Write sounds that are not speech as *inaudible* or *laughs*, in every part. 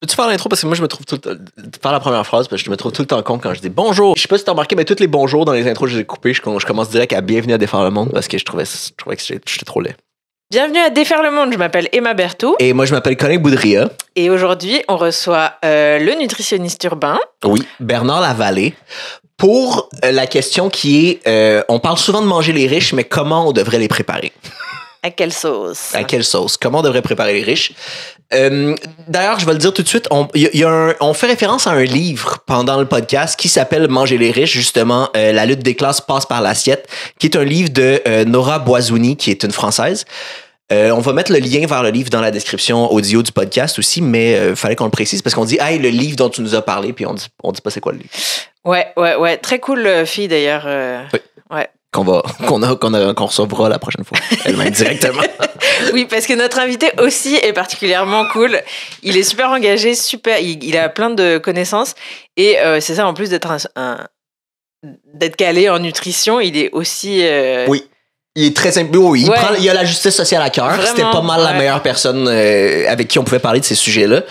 Peux-tu faire l'intro parce que moi je me trouve tout le temps. Faire la première phrase parce que je me trouve tout le temps con quand je dis bonjour. Je sais pas si t'as remarqué, mais tous les bonjours dans les intros les ai coupés, je, commence direct à bienvenue à défaire le monde parce que je trouvais, je que j'étais trop laid. Bienvenue à Défaire le monde, je m'appelle Emma Berthaud. Et moi je m'appelle Colin Boudria. Et aujourd'hui on reçoit euh, le nutritionniste urbain. Oui, Bernard Lavallée. Pour euh, la question qui est, euh, on parle souvent de manger les riches, mais comment on devrait les préparer? À quelle sauce? À quelle sauce? Comment on devrait préparer les riches? Euh, d'ailleurs, je vais le dire tout de suite, on, fait référence à un livre pendant le podcast qui s'appelle Manger les riches, justement, euh, La lutte des classes passe par l'assiette, qui est un livre de euh, Nora Boisouni, qui est une Française. on va mettre le lien vers le livre dans la description audio du podcast aussi, mais il fallait qu'on le précise parce qu'on dit Hey, le livre dont tu nous as parlé, puis on dit, on dit pas c'est quoi le livre. Ouais, ouais, ouais. Très cool, fille d'ailleurs. oui. Ouais qu'on va qu'on a qu'on recevra la prochaine fois elle directement. *laughs* oui, parce que notre invité aussi est particulièrement cool. Il est super engagé, super, il, a plein de connaissances et euh, c'est ça en plus d'être un, d'être calé en nutrition, il est aussi euh, oui il est très simple. Oui, il, a la justice sociale à cœur. C'était pas mal la meilleure personne euh, avec qui on pouvait parler de ces sujets-là.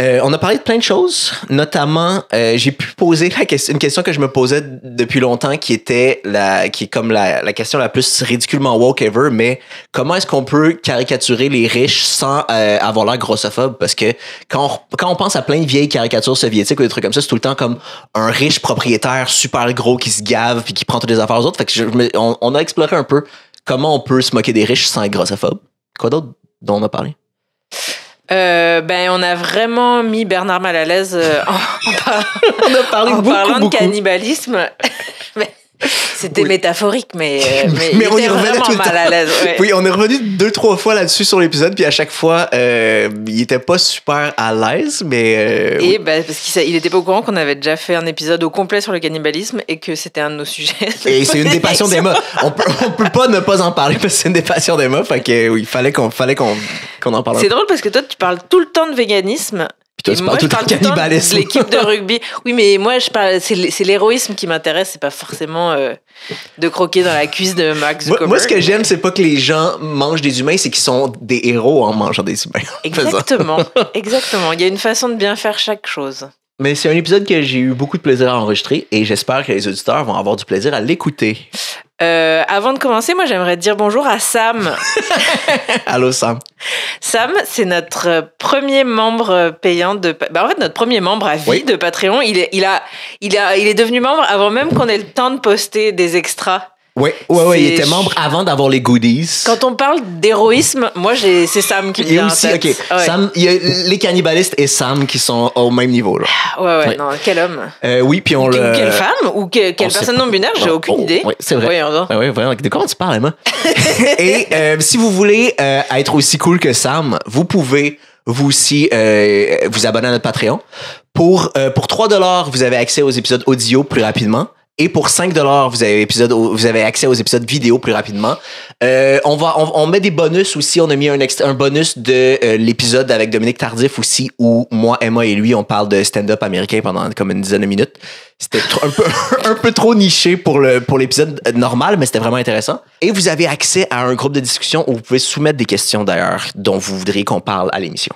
Euh, on a parlé de plein de choses, notamment euh, j'ai pu poser la question, une question que je me posais depuis longtemps, qui était la, qui est comme la, la question la plus ridiculement woke ever, mais comment est-ce qu'on peut caricaturer les riches sans avoir l'air grossophobe Parce que quand on, quand on pense à plein de vieilles caricatures soviétiques ou des trucs comme ça, c'est tout le temps comme un riche propriétaire super gros qui se gave puis qui prend toutes les affaires aux autres. Fait on a exploré un peu Comment on peut se moquer des riches sans être grossophobe? Quoi d'autre dont on a parlé? Euh, ben, on a vraiment mis Bernard Malalaise en, parlant beaucoup. de cannibalisme. *laughs* C'était métaphorique, mais, euh, *laughs* mais, on était est tout mal à l'aise. Oui, on est revenu deux, trois fois là-dessus sur l'épisode, puis à chaque fois, euh, il était pas super à l'aise, mais. Euh, et ben, parce qu'il était pas au courant qu'on avait déjà fait un épisode au complet sur le cannibalisme et que c'était un de nos sujets. Et c'est une des passions d'Emma. On peut, on peut pas ne pas en parler parce que c'est une des passions d'Emma, fait que fallait qu'on fallait qu'on qu'on en parle. C'est drôle parce que toi, tu parles tout le temps de véganisme l'équipe de rugby. Oui, mais moi, je parle, c'est l'héroïsme qui m'intéresse, c'est pas forcément euh, de croquer dans la cuisse de Max Zuckerberg. Moi, moi ce que j'aime, c'est pas que les gens mangent des humains, c'est qu'ils sont des héros en mangeant des humains. *laughs* Exactement, *laughs* exactement. Il y a une façon de bien faire chaque chose. Mais c'est un épisode que j'ai eu beaucoup de plaisir à enregistrer et j'espère que les auditeurs vont avoir du plaisir à l'écouter. Euh, avant de commencer, moi j'aimerais dire bonjour à Sam. *laughs* Allô Sam. Sam, c'est notre premier membre payant de. Bah, en fait, notre premier membre à vie de Patreon. Il il, a, il, a, il est devenu membre avant même qu'on ait le temps de poster des extras. Oui, ouais, ouais, il était membre avant d'avoir les goodies. Quand on parle d'héroïsme, moi, c'est Sam qui me vient aussi, en tête. Sam, il y a les cannibalistes et Sam qui sont au même niveau. Là. Ah, ouais, ouais, non, quel homme. Euh, oui, puis on le... Quelle femme ou quelle personne non binaire, j'ai aucune idée. Oui, c'est vrai. Oui, ouais, vraiment. De quoi tu parles, *laughs* et euh, si vous voulez euh, être aussi cool que Sam, vous pouvez vous aussi euh, vous abonner à notre Patreon. Pour, pour 3 dollars, vous avez accès aux épisodes audio plus rapidement. Et pour 5 dollars, vous avez épisode, vous avez accès aux épisodes vidéo plus rapidement. Euh, on on, met des bonus aussi. On a mis un, bonus de euh, l'épisode avec Dominique Tardif aussi, où moi, Emma et lui, on parle de stand-up américain pendant comme une dizaine de minutes. C'était un peu, *laughs* un peu trop niché pour le, pour l'épisode euh, normal, mais c'était vraiment intéressant. Et vous avez accès à un groupe de discussion où vous pouvez soumettre des questions d'ailleurs dont vous voudriez qu'on parle à l'émission.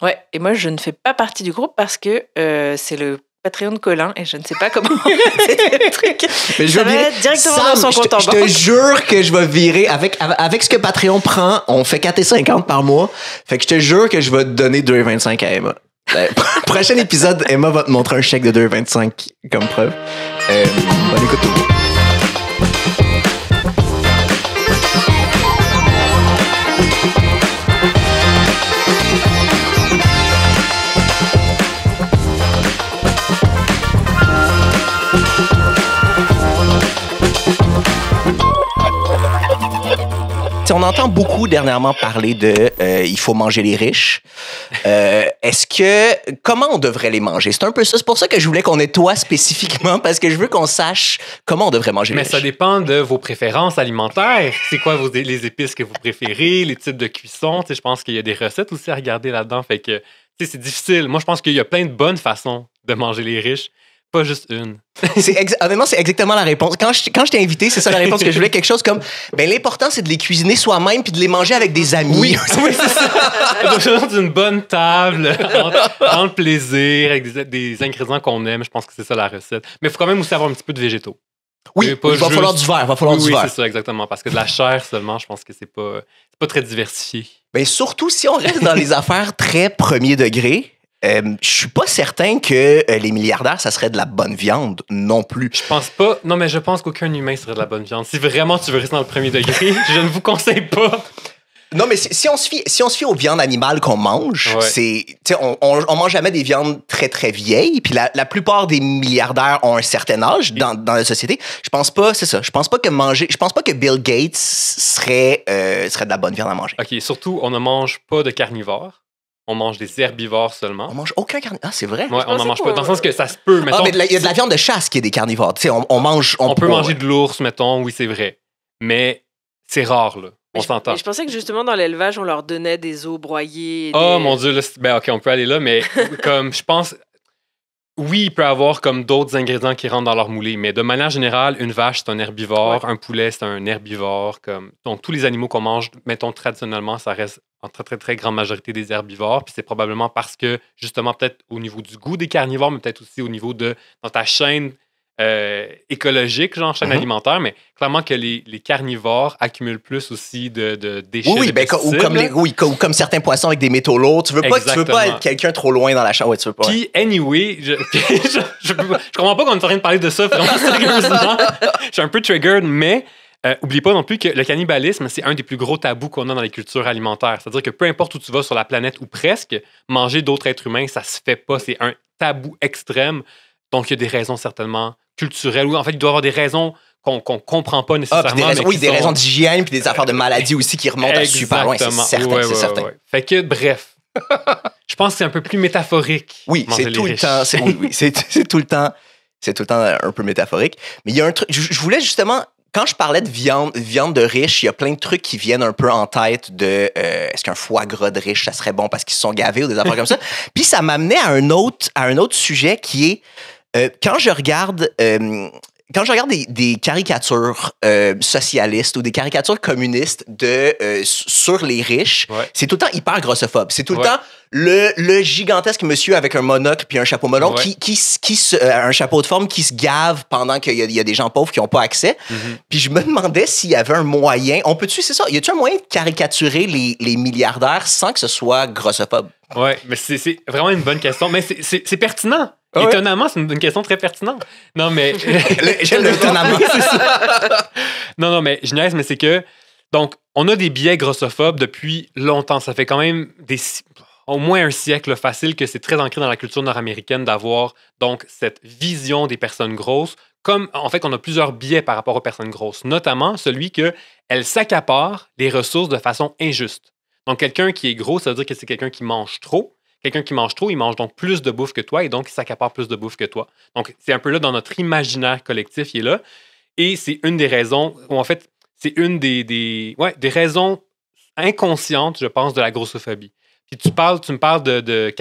Ouais, et moi je ne fais pas partie du groupe parce que c'est le Patreon de Colin et je ne sais pas comment *laughs* le truc. je ça va directement dans son compte en banque. Je te jure que je vais virer avec, avec ce que Patreon prend, on fait 4,50 par mois. Fait que je te jure que je vais te donner 2,25 à Emma. Ben, *laughs* prochain épisode, Emma va te montrer un chèque de 2,25 comme preuve. Euh, bonne écoute tout beaucoup dernièrement parler de euh, il faut manger les riches. Euh, est-ce que comment on devrait les manger C'est un peu ça. C'est pour ça que je voulais qu'on nettoie spécifiquement parce que je veux qu'on sache comment on devrait manger. Mais les riches. ça dépend de vos préférences alimentaires. C'est quoi les épices que vous préférez, les types de cuisson. je pense qu'il y a des recettes aussi à regarder là-dedans. Fait que c'est difficile. Moi, je pense qu'il y a plein de bonnes façons de manger les riches. Pas juste une. *laughs* honnêtement, c'est exactement la réponse. Quand je, quand je t'ai invité, c'est ça la réponse que je voulais. Quelque chose comme ben, l'important, c'est de les cuisiner soi-même puis de les manger avec des amis. Oui, *laughs* c'est ça. Donc, une bonne table, dans le plaisir, avec des, ingrédients qu'on aime. Je pense que c'est ça la recette. Mais il faut quand même aussi avoir un petit peu de végétaux. Oui, il va falloir du verre, oui, c'est ça, exactement. Parce que de la chair seulement, je pense que c'est pas, pas très diversifié. Mais ben, surtout si on reste dans les *laughs* affaires très premier degré, euh, je suis pas certain que euh, les milliardaires, ça serait de la bonne viande non plus. Je pense pas. Non, mais je pense qu'aucun humain serait de la bonne viande. Si vraiment tu veux rester dans le premier degré, *laughs* je ne vous conseille pas. Non, mais si, on se fie, si on se fie aux viandes animales qu'on mange, on, on, on, mange jamais des viandes très, très vieilles. Puis la, plupart des milliardaires ont un certain âge dans, dans la société. Je pense pas, c'est ça. Je pense pas que manger, je pense pas que Bill Gates serait, euh, serait de la bonne viande à manger. OK, surtout, on ne mange pas de carnivores on mange des herbivores seulement. On mange aucun carnivore. Ah, c'est vrai. on n'en mange pas. Dans le sens euh, que ça se peut, ah, mais il y a de la viande de chasse qui est des carnivores. on, mange. On, peut manger de euh, l'ours, mettons, oui, c'est vrai. Mais c'est rare, là. On s'entend. Je, pensais que justement, dans l'élevage, on leur donnait des os broyés. oh mon Dieu, ben, OK, on peut aller là, mais *laughs* comme je pense, oui, il peut avoir comme d'autres ingrédients qui rentrent dans leur moulée, mais de manière générale, une vache, c'est un herbivore, un poulet, c'est un herbivore. Comme... Donc, tous les animaux qu'on mange, mettons traditionnellement, ça reste en très, très, très grande majorité des herbivores. Puis c'est probablement parce que, justement, peut-être au niveau du goût des carnivores, mais peut-être aussi au niveau de, dans ta chaîne euh, écologique, genre chaîne mhm. alimentaire, mais clairement que les, carnivores accumulent plus aussi de, déchets. Oui, ben, ou, comme oui, comme certains poissons avec des métaux lourds. Tu veux pas, tu veux pas être quelqu'un trop loin dans la chambre. tu veux pas. Puis, anyway, je, *laughs* comprends pas qu'on ne en rien de parler de ça *laughs* je suis un peu triggered, mais. Euh, oublie pas non plus que le cannibalisme, c'est un des plus gros tabous qu'on a dans les cultures alimentaires. C'est-à-dire que peu importe où tu vas sur la planète ou presque, manger d'autres êtres humains, ça se fait pas. C'est un tabou extrême. Donc, il y a des raisons certainement culturelles. ou en fait, il doit y avoir des raisons qu'on ne comprend pas ah, nécessairement. des raisons, oui, des raisons d'hygiène puis des affaires de maladie aussi qui remontent à super loin. C'est certain, certain. Fait que, bref, je pense que c'est un peu plus métaphorique. Oui, c'est tout, le temps. C'est tout le temps. C'est tout le temps un peu métaphorique. Mais il y a un truc. Je, voulais justement quand je parlais de viande, viande de riche, il y a plein de trucs qui viennent un peu en tête de euh, est-ce qu'un foie gras de riche, ça serait bon parce qu'ils se sont gavés ou des affaires comme ça. *laughs* Puis ça m'amenait à un autre à un autre sujet qui est euh, quand je regarde euh, quand je regarde des, caricatures euh, socialistes ou des caricatures communistes de sur les riches, c'est tout le temps hyper grossophobe. C'est tout le temps le, gigantesque monsieur avec un monocle puis un chapeau melon qui, qui, qui se, un chapeau de forme qui se gave pendant qu'il y, a des gens pauvres qui n'ont pas accès. Mm-hmm. Puis je me demandais s'il y avait un moyen. On peut-tu, c'est ça, y a-tu un moyen de caricaturer les, les milliardaires sans que ce soit grossophobe? Oui, mais c'est vraiment une bonne question. Mais c'est pertinent ah étonnamment, c'est une, question très pertinente. Non, mais. *laughs* *laughs* étonnamment, c'est *laughs* non, non, mais je niaise, mais c'est que. Donc, on a des biais grossophobes depuis longtemps. Ça fait quand même au moins un siècle facile que c'est très ancré dans la culture nord-américaine d'avoir donc cette vision des personnes grosses. Comme en fait, on a plusieurs biais par rapport aux personnes grosses, notamment celui qu'elles s'accaparent les ressources de façon injuste. Donc, quelqu'un qui est gros, ça veut dire que c'est quelqu'un qui mange trop Quelqu'un qui mange trop, il mange donc plus de bouffe que toi et donc il s'accapare plus de bouffe que toi. Donc, c'est un peu là dans notre imaginaire collectif, il est là. Et c'est une des raisons, ou en fait, c'est une des, des, raisons inconscientes, je pense, de la grossophobie. Puis tu parles, tu me parles de, caricatures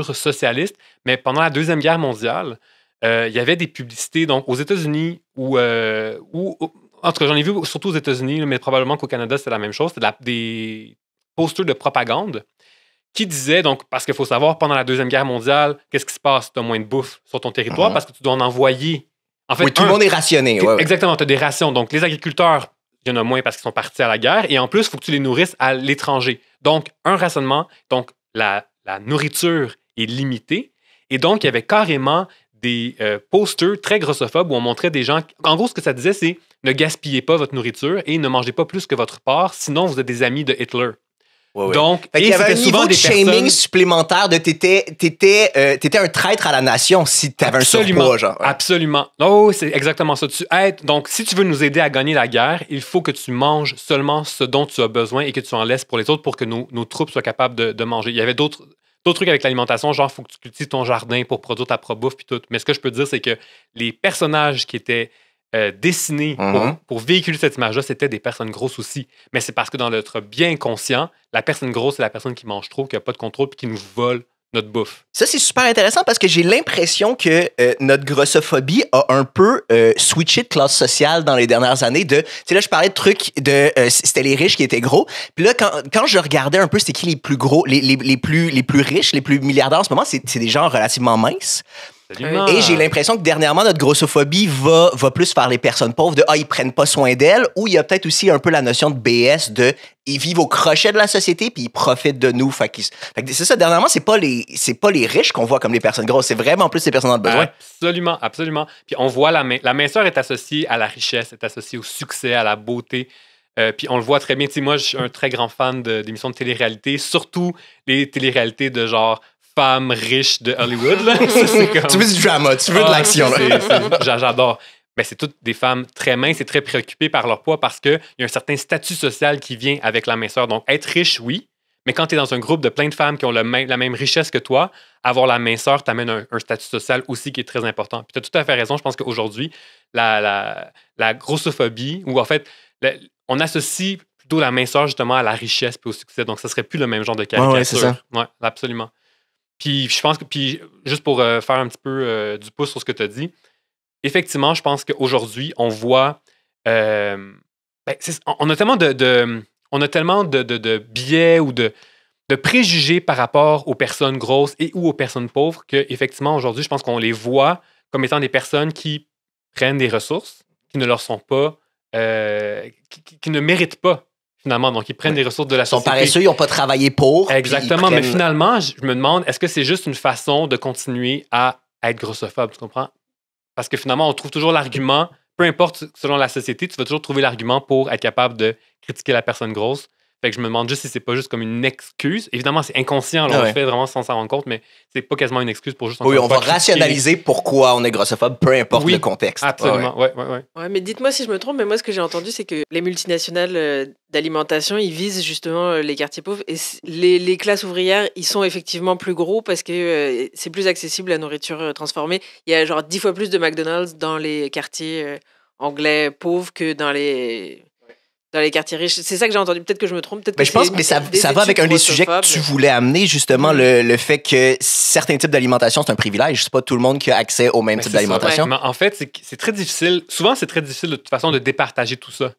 caricature socialiste, mais pendant la Deuxième Guerre mondiale, euh, il y avait des publicités donc aux États-Unis ou euh, en tout cas, j'en ai vu surtout aux États-Unis, mais probablement qu'au Canada, c'est la même chose. C'est des posters de propagande qui disait, donc, parce qu'il faut savoir, pendant la Deuxième Guerre mondiale, qu'est-ce qui se passe? Tu as moins de bouffe sur ton territoire ah. parce que tu dois en envoyer. En fait, tout le monde est rationné. exactement, tu as des rations. Donc, les agriculteurs, il y en a moins parce qu'ils sont partis à la guerre. Et en plus, il faut que tu les nourrisses à l'étranger. Donc, un rationnement, donc la, nourriture est limitée. Et donc, il y avait carrément des euh, posters très grossophobes où on montrait des gens. En gros, ce que ça disait, c'est ne gaspillez pas votre nourriture et ne mangez pas plus que votre part, sinon vous êtes des amis de Hitler. Donc, il y avait un niveau de shaming supplémentaire de euh, t'étais un traître à la nation si t'avais un surpoids genre. Absolument. Oh, c'est exactement ça. Donc, si tu veux nous aider à gagner la guerre, il faut que tu manges seulement ce dont tu as besoin et que tu en laisses pour les autres pour que nos, nos troupes soient capables de, manger. Il y avait d'autres d'autres trucs avec l'alimentation, genre faut que tu cultives ton jardin pour produire ta propre bouffe puis tout. Mais ce que je peux dire, c'est que les personnages qui étaient euh, dessiné mhm. pour, véhiculer cette image-là, c'était des personnes grosses aussi. Mais c'est parce que dans notre bien conscient, la personne grosse, c'est la personne qui mange trop, qui n'a pas de contrôle, et qui nous vole notre bouffe. Ça, c'est super intéressant parce que j'ai l'impression que euh, notre grossophobie a un peu euh, switché de classe sociale dans les dernières années. De, tu là, je parlais de trucs de. c'était les riches qui étaient gros. Puis là, quand, je regardais un peu c'était qui les plus gros, les, plus, les plus riches, les plus milliardaires en ce moment, c'est, c'est des gens relativement minces. Et j'ai l'impression que dernièrement, notre grossophobie va, va plus vers les personnes pauvres de Ah, ils prennent pas soin d'elles, ou il y a peut-être aussi un peu la notion de BS de ils vivent au crochet de la société puis ils profitent de nous. c'est ça, dernièrement, c'est pas les pas les riches qu'on voit comme les personnes grosses, c'est vraiment plus les personnes en besoin. Absolument, absolument. Puis on voit la, main, la minceur est associée à la richesse, est associée au succès, à la beauté. Euh, puis on le voit très bien. moi, je suis un très grand fan d'émissions de, de télé-réalité, surtout les télé-réalités de genre femmes riches de Hollywood. *laughs* Tu veux du drama, tu veux de ah, l'action. J'adore. Mais ben, c'est toutes des femmes très minces et très préoccupées par leur poids parce qu'il y a un certain statut social qui vient avec la minceur. Donc, être riche, oui, mais quand tu es dans un groupe de plein de femmes qui ont le même, la même richesse que toi, avoir la minceur t'amène un, un statut social aussi qui est très important. Puis tu as tout à fait raison. Je pense qu'aujourd'hui, la, grossophobie, ou en fait, on associe plutôt la minceur justement à la richesse puis au succès. Donc, ça serait plus le même genre de caricature. Oui, c'est ça. Ouais, absolument. Puis je pense que, puis juste pour euh, faire un petit peu euh, du pouce sur ce que tu as dit, effectivement, je pense qu'aujourd'hui, on voit. Euh, ben, on a tellement de, on a tellement de, biais ou de, préjugés par rapport aux personnes grosses et ou aux personnes pauvres qu'effectivement, aujourd'hui, je pense qu'on les voit comme étant des personnes qui prennent des ressources qui ne leur sont pas. qui, ne méritent pas finalement. Donc, ils prennent des ressources de la société. Ils sont paresseux, ils n'ont pas travaillé pour. Exactement, mais finalement, je me demande, est-ce que c'est juste une façon de continuer à être grossophobe, tu comprends? Parce que finalement, on trouve toujours l'argument, peu importe selon la société, tu vas toujours trouver l'argument pour être capable de critiquer la personne grosse. Fait que je me demande juste si c'est pas juste comme une excuse. Évidemment, c'est inconscient, on le fait vraiment sans s'en rendre compte, mais c'est pas quasiment une excuse pour juste. Oui, on va rationaliser pourquoi on est grossophobe, peu importe le contexte. Absolument, ouais, ouais, ouais. ouais mais dites-moi si je me trompe, mais moi, ce que j'ai entendu, c'est que les multinationales euh, d'alimentation, ils visent justement euh, les quartiers pauvres et les, les, classes ouvrières, ils sont effectivement plus gros parce que euh, c'est plus accessible la nourriture transformée. Il y a genre dix fois plus de McDonald's dans les quartiers anglais pauvres que dans les dans les quartiers riches. C'est ça que j'ai entendu. Peut-être que je me trompe. Peut-être. Mais ben, je pense, que ça, va avec un des sujets que tu voulais amener justement mm. le, fait que certains types d'alimentation c'est un privilège. C'est pas tout le monde qui a accès au même ben, type d'alimentation. En fait, c'est, très difficile. Souvent, c'est très difficile de toute façon de départager tout ça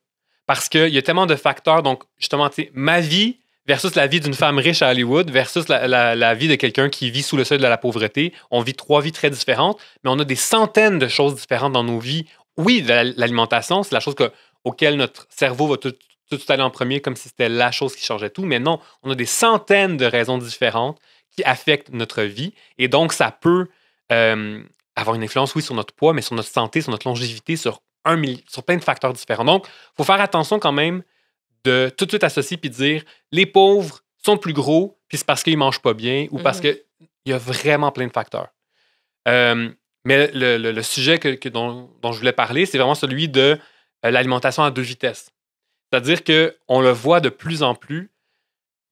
parce qu'il y a tellement de facteurs. Donc justement, tu sais, ma vie versus la vie d'une femme riche à Hollywood versus la, vie de quelqu'un qui vit sous le seuil de la pauvreté. On vit trois vies très différentes, mais on a des centaines de choses différentes dans nos vies. Oui, l'alimentation, c'est la chose que auquel notre cerveau va tout, tout, aller en premier comme si c'était la chose qui changeait tout. Mais non, on a des centaines de raisons différentes qui affectent notre vie. Et donc, ça peut euh, avoir une influence, oui, sur notre poids, mais sur notre santé, sur notre longévité, sur, un sur plein de facteurs différents. Donc, il faut faire attention quand même de tout de suite associer puis dire les pauvres sont plus gros, puis c'est parce qu'ils mangent pas bien ou parce mhm. qu'il y a vraiment plein de facteurs. Euh, mais le, sujet dont, je voulais parler, c'est vraiment celui de euh, l'alimentation à deux vitesses. C'est-à-dire qu'on le voit de plus en plus,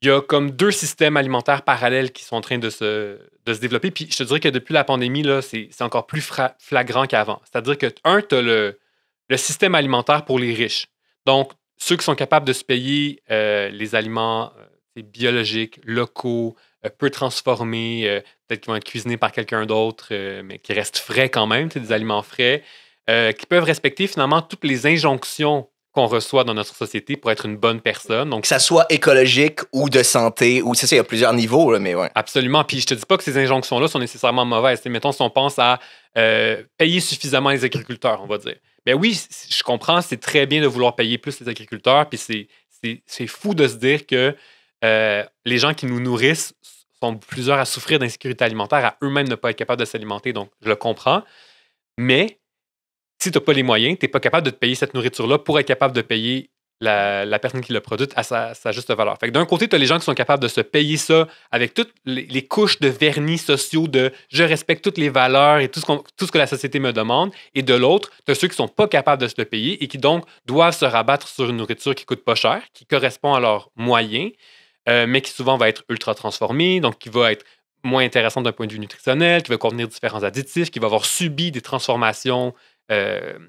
il y a comme deux systèmes alimentaires parallèles qui sont en train de se, développer. Puis je te dirais que depuis la pandémie, là, c'est, encore plus flagrant qu'avant. C'est-à-dire que, un, tu as le, système alimentaire pour les riches. Donc, ceux qui sont capables de se payer euh, les aliments euh, biologiques, locaux, peu transformés, peut-être qu'ils vont être cuisinés par quelqu'un d'autre, mais qui restent frais quand même, des aliments frais. Euh, qui peuvent respecter finalement toutes les injonctions qu'on reçoit dans notre société pour être une bonne personne. Donc, que ça soit écologique ou de santé, ou ça, il y a plusieurs niveaux, mais ouais. Absolument. Puis je te dis pas que ces injonctions-là sont nécessairement mauvaises. mettons, si on pense à euh, payer suffisamment les agriculteurs, on va dire. Ben oui, je comprends, c'est très bien de vouloir payer plus les agriculteurs, puis c'est fou de se dire que euh, les gens qui nous nourrissent sont plusieurs à souffrir d'insécurité alimentaire, à eux-mêmes ne pas être capables de s'alimenter. Donc, je le comprends. Mais si tu n'as pas les moyens, tu n'es pas capable de te payer cette nourriture-là pour être capable de payer la, personne qui l'a produit à sa, juste valeur. Fait d'un côté, tu as les gens qui sont capables de se payer ça avec toutes les, couches de vernis sociaux de je respecte toutes les valeurs et tout ce, tout ce que la société me demande. Et de l'autre, tu as ceux qui ne sont pas capables de se le payer et qui donc doivent se rabattre sur une nourriture qui coûte pas cher, qui correspond à leurs moyens, euh, mais qui souvent va être ultra transformée, donc qui va être moins intéressante d'un point de vue nutritionnel, qui va contenir différents additifs, qui va avoir subi des transformations euh,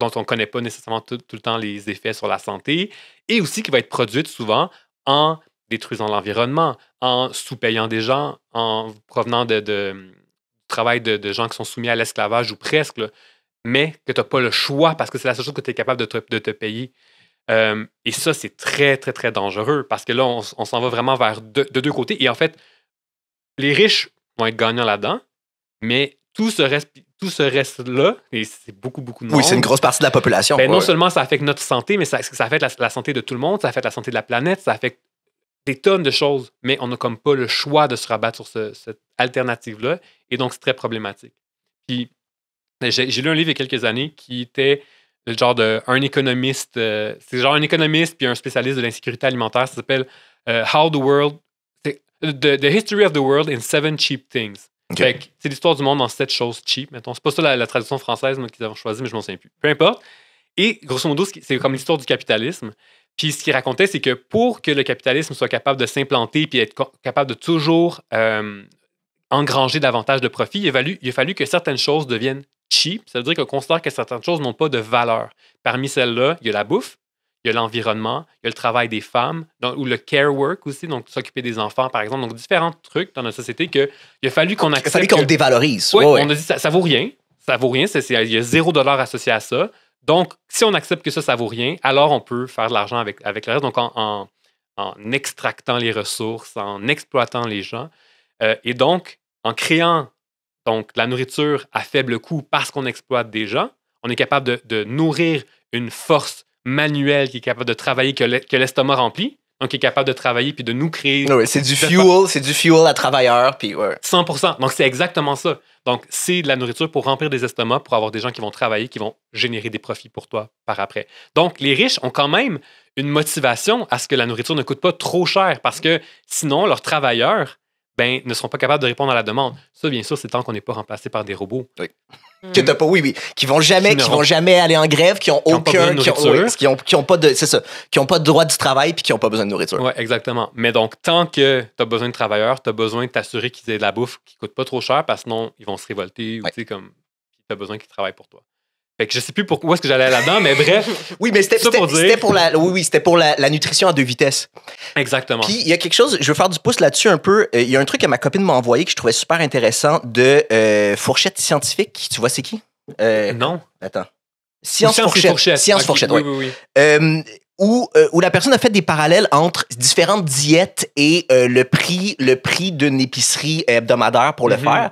dont on ne connaît pas nécessairement tout, le temps les effets sur la santé, et aussi qui va être produite souvent en détruisant l'environnement, en sous-payant des gens, en provenant de, travail de, gens qui sont soumis à l'esclavage ou presque, mais que tu n'as pas le choix parce que c'est la seule chose que tu es capable de te, payer. Euh, et ça, c'est très, très, très dangereux parce que là, on, s'en va vraiment vers de, de, deux côtés. Et en fait, les riches vont être gagnants là-dedans, mais tout ce reste, tout ce reste-là, et c'est beaucoup, beaucoup de monde. Oui, c'est une grosse partie de la population. Ben, non seulement ça affecte notre santé, mais ça, affecte la, santé de tout le monde, ça affecte la santé de la planète, ça affecte des tonnes de choses, mais on n'a comme pas le choix de se rabattre sur cette alternative-là, et donc c'est très problématique. Puis, ben, j'ai lu un livre il y a quelques années qui était le genre d'un économiste, euh, c'est genre un économiste puis un spécialiste de l'insécurité alimentaire, ça s'appelle euh, the World, euh, the History of the World in Seven Cheap Things c'est l'histoire du monde en sept choses cheap, mettons. C'est pas ça la, la traduction française qu'ils ont choisi, mais je m'en souviens plus. Peu importe. Et grosso modo, c'est comme l'histoire du capitalisme. Puis ce qu'il racontait, c'est que pour que le capitalisme soit capable de s'implanter puis être capable de toujours euh, engranger davantage de profits, il il a fallu que certaines choses deviennent cheap. Ça veut dire qu'on considère que certaines choses n'ont pas de valeur. Parmi celles-là, il y a la bouffe, il y a l'environnement, il y a le travail des femmes, ou le care work aussi, donc s'occuper des enfants, par exemple. Donc, différents trucs dans notre société qu'il a fallu qu'on accepte. Il a fallu qu'on dévalorise. on a dit ça, ne vaut rien. Ça vaut rien. C'est, il y a zéro dollar associé à ça. Donc, si on accepte que ça, ça vaut rien, alors on peut faire de l'argent avec, avec le reste. Donc, en, extractant les ressources, en exploitant les gens. Euh, et donc, en créant donc, la nourriture à faible coût parce qu'on exploite des gens, on est capable de, de nourrir une force manuel qui est capable de travailler, que l'estomac remplit. Donc, qui est capable de travailler puis de nous créer. c'est du fuel, c'est du fuel à travailleurs. Puis 100 Donc, c'est exactement ça. Donc, c'est de la nourriture pour remplir des estomacs, pour avoir des gens qui vont travailler, qui vont générer des profits pour toi par après. Donc, les riches ont quand même une motivation à ce que la nourriture ne coûte pas trop cher parce que sinon, leurs travailleurs ben, ne seront pas capables de répondre à la demande. Ça, bien sûr, c'est tant qu'on n'est pas remplacé par des robots. Oui. Que pas, oui, oui. Qui vont jamais, qui, vont jamais aller en grève, qui ont aucun, qui qui ont, pas de, c'est ça, qui ont pas de droit du travail puis qui ont pas besoin de nourriture. Oui, exactement. Mais donc, tant que tu as besoin de travailleurs, tu as besoin de t'assurer qu'ils aient de la bouffe qui coûte pas trop cher parce que sinon, ils vont se révolter ou, tu sais, comme, besoin qu'ils travaillent pour toi. Fait que je sais plus pourquoi est-ce que j'allais là-dedans, mais bref. *laughs* oui, mais c'était pour, la, oui, c'était pour la, nutrition à deux vitesses. Exactement. il y a quelque chose, je veux faire du pouce là-dessus un peu. Euh, il y a un truc que ma copine m'a envoyé que je trouvais super intéressant de euh, fourchette scientifique. Tu vois, c'est qui euh, Non. Attends. Science, fourchette. Science fourchette, oui. oui, oui. Où, la personne a fait des parallèles entre différentes diètes et le prix, le prix d'une épicerie hebdomadaire pour le mhm. faire.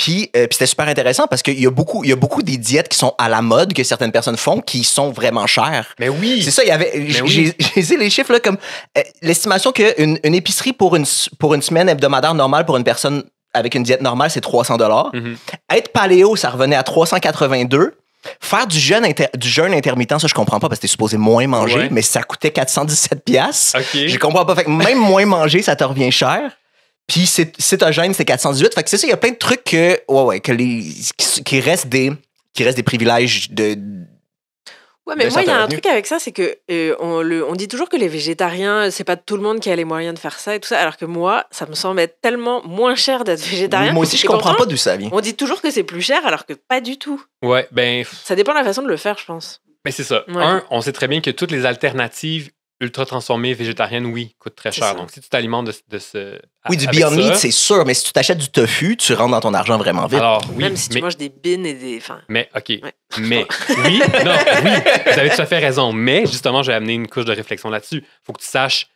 Euh, puis, c'était super intéressant parce qu'il y a beaucoup, il y a beaucoup des diètes qui sont à la mode que certaines personnes font qui sont vraiment chères. Mais oui. C'est ça, il y avait, j'ai les chiffres là comme euh, l'estimation qu'une une épicerie pour une pour une semaine hebdomadaire normale pour une personne avec une diète normale c'est 300 dollars. Mhm. Être paléo ça revenait à 382. Faire du jeûne, du jeûne intermittent, ça, je comprends pas parce que t'es supposé moins manger, mais ça coûtait 417 pièces. Je comprends pas. même moins manger, ça te revient cher. Puis cétogène, c'est 418. Fait que c'est ça, il y a plein de trucs que, ouais, ouais, qui, restent des, qui restent des privilèges de, Ouais, mais moi, il y a un truc avec ça, c'est que euh, on, le, on dit toujours que les végétariens, c'est pas tout le monde qui a les moyens de faire ça et tout ça, alors que moi, ça me semble être tellement moins cher d'être végétarien. Moi aussi, je comprends pas d'où ça vient. On dit toujours que c'est plus cher, alors que pas du tout. Ouais, ben. Ça dépend de la façon de le faire, je pense. Mais ben, c'est ça. Un, on sait très bien que toutes les alternatives ultra transformée, végétarienne, oui, coûte très cher. Donc, si tu t'alimentes de, de, ce. Oui, du Beyond Meat, c'est sûr, mais si tu t'achètes du tofu, tu rentres dans ton argent vraiment vite. Même si tu manges des bines et des. Mais, OK. Mais, *laughs* oui, non, oui, vous avez tout à fait *laughs* raison. Mais, justement, je vais amener une couche de réflexion là-dessus. Il faut que tu saches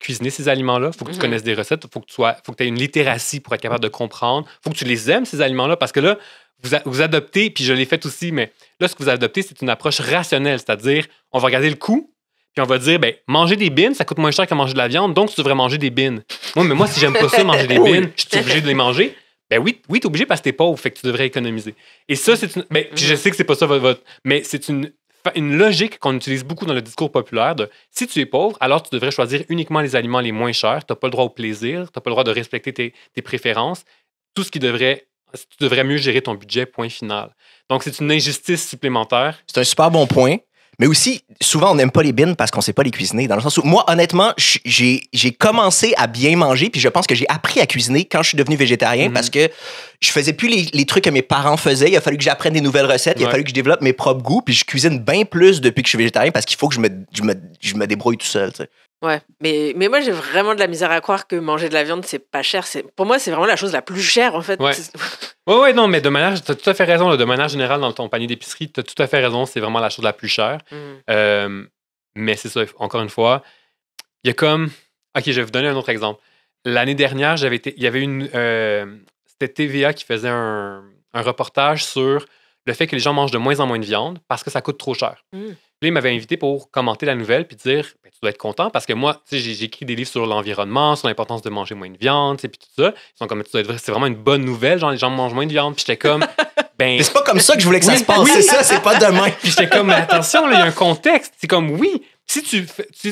cuisiner ces aliments-là, il faut que tu mhm. connaisses des recettes, il faut que tu sois, faut que aies une littératie pour être capable de comprendre, il faut que tu les aimes, ces aliments-là, parce que là, vous, vous adoptez, puis je l'ai fait aussi, mais là, ce que vous adoptez, c'est une approche rationnelle, c'est-à-dire, on va regarder le coût, on va dire, ben, manger des bines, ça coûte moins cher que manger de la viande, donc tu devrais manger des bines. Moi, mais moi, si j'aime pas ça, manger des *laughs* bines, je suis obligé de les manger. Ben oui, oui, es obligé parce que t'es pauvre, fait que tu devrais économiser. Et ça, c'est une. Ben, je mm. sais que c'est pas ça votre. mais c'est une, une logique qu'on utilise beaucoup dans le discours populaire de si tu es pauvre, alors tu devrais choisir uniquement les aliments les moins chers, t'as pas le droit au plaisir, t'as pas le droit de respecter tes, tes préférences, tout ce qui devrait tu devrais mieux gérer ton budget, point final. Donc, c'est une injustice supplémentaire. C'est un super bon point. Mais aussi, souvent, on n'aime pas les bines parce qu'on sait pas les cuisiner. Dans le sens où, moi, honnêtement, j'ai commencé à bien manger, puis je pense que j'ai appris à cuisiner quand je suis devenu végétarien mhm. parce que je faisais plus les, trucs que mes parents faisaient. Il a fallu que j'apprenne des nouvelles recettes, il a fallu que je développe mes propres goûts, puis je cuisine bien plus depuis que je suis végétarien parce qu'il faut que je me, me, débrouille tout seul. Ouais, mais, mais moi j'ai vraiment de la misère à croire que manger de la viande c'est pas cher. pour moi c'est vraiment la chose la plus chère en fait. Oui, oui, non, mais de manière, tu tout à fait raison. de manière générale, dans ton panier d'épicerie, tu as tout à fait raison. C'est vraiment la chose la plus chère. Mm. Euh, mais c'est ça, encore une fois. Il y a comme. OK, je vais vous donner un autre exemple. L'année dernière, j'avais il y avait une. Euh, c'était TVA qui faisait un... reportage sur le fait que les gens mangent de moins en moins de viande parce que ça coûte trop cher. Mm il m'avait invité pour commenter la nouvelle puis dire ben, Tu dois être content parce que moi, j'écris des livres sur l'environnement, sur l'importance de manger moins de viande, puis tout ça. Ils sont comme c'est vraiment une bonne nouvelle, genre les gens mangent moins de viande. Puis j'étais comme *laughs* Ben. c'est pas comme ça que je voulais que ça se passe, c'est ça, c'est pas demain. puis j'étais comme Attention, il y a un contexte. C'est comme Oui, si tu,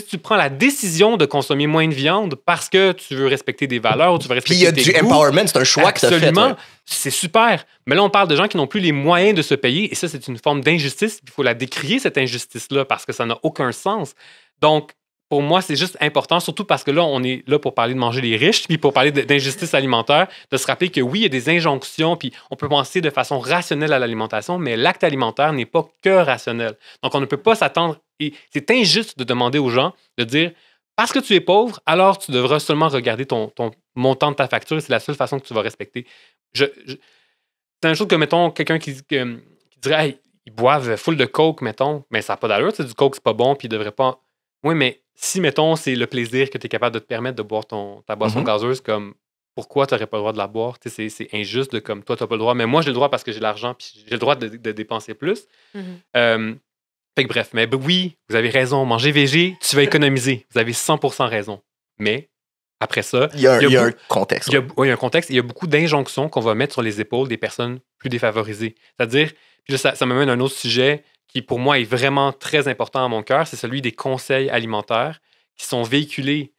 tu prends la décision de consommer moins de viande parce que tu veux respecter des valeurs tu veux respecter des Puis il y a du empowerment, c'est un choix que tu fait. Absolument, C'est super. Mais là, on parle de gens qui n'ont plus les moyens de se payer et ça, c'est une forme d'injustice. Il faut la décrier, cette injustice-là, parce que ça n'a aucun sens. Donc, pour moi, c'est juste important, surtout parce que là, on est là pour parler de manger les riches, puis pour parler d'injustice alimentaire, de se rappeler que oui, il y a des injonctions, puis on peut penser de façon rationnelle à l'alimentation, mais l'acte alimentaire n'est pas que rationnel. Donc, on ne peut pas s'attendre et c'est injuste de demander aux gens de dire parce que tu es pauvre, alors tu devras seulement regarder ton, montant de ta facture. C'est la seule façon que tu vas respecter. c'est un chose que, mettons, quelqu'un qui, dirait ils boivent full de coke, mettons, mais ça n'a pas d'allure. Du coke, c'est pas bon, puis ils devraient pas. Oui, mais si, mettons, c'est le plaisir que tu es capable de te permettre de boire ton, ta boisson mm-hmm. gazeuse, comme pourquoi tu n'aurais pas le droit de la boire? C'est injuste de comme toi, tu n'as pas le droit, mais moi, j'ai le droit parce que j'ai l'argent, puis j'ai le droit de, dépenser plus. Mm-hmm. Euh, fait bref, mais oui, vous avez raison, manger vG tu vas économiser. Vous avez 100% raison. Mais après ça, il y a, un, contexte. Il y a, un contexte. Il y a beaucoup d'injonctions qu'on va mettre sur les épaules des personnes plus défavorisées. C'est-à-dire, ça, ça m'amène à un autre sujet qui, pour moi, est vraiment très important à mon cœur, c'est celui des conseils alimentaires qui sont véhiculés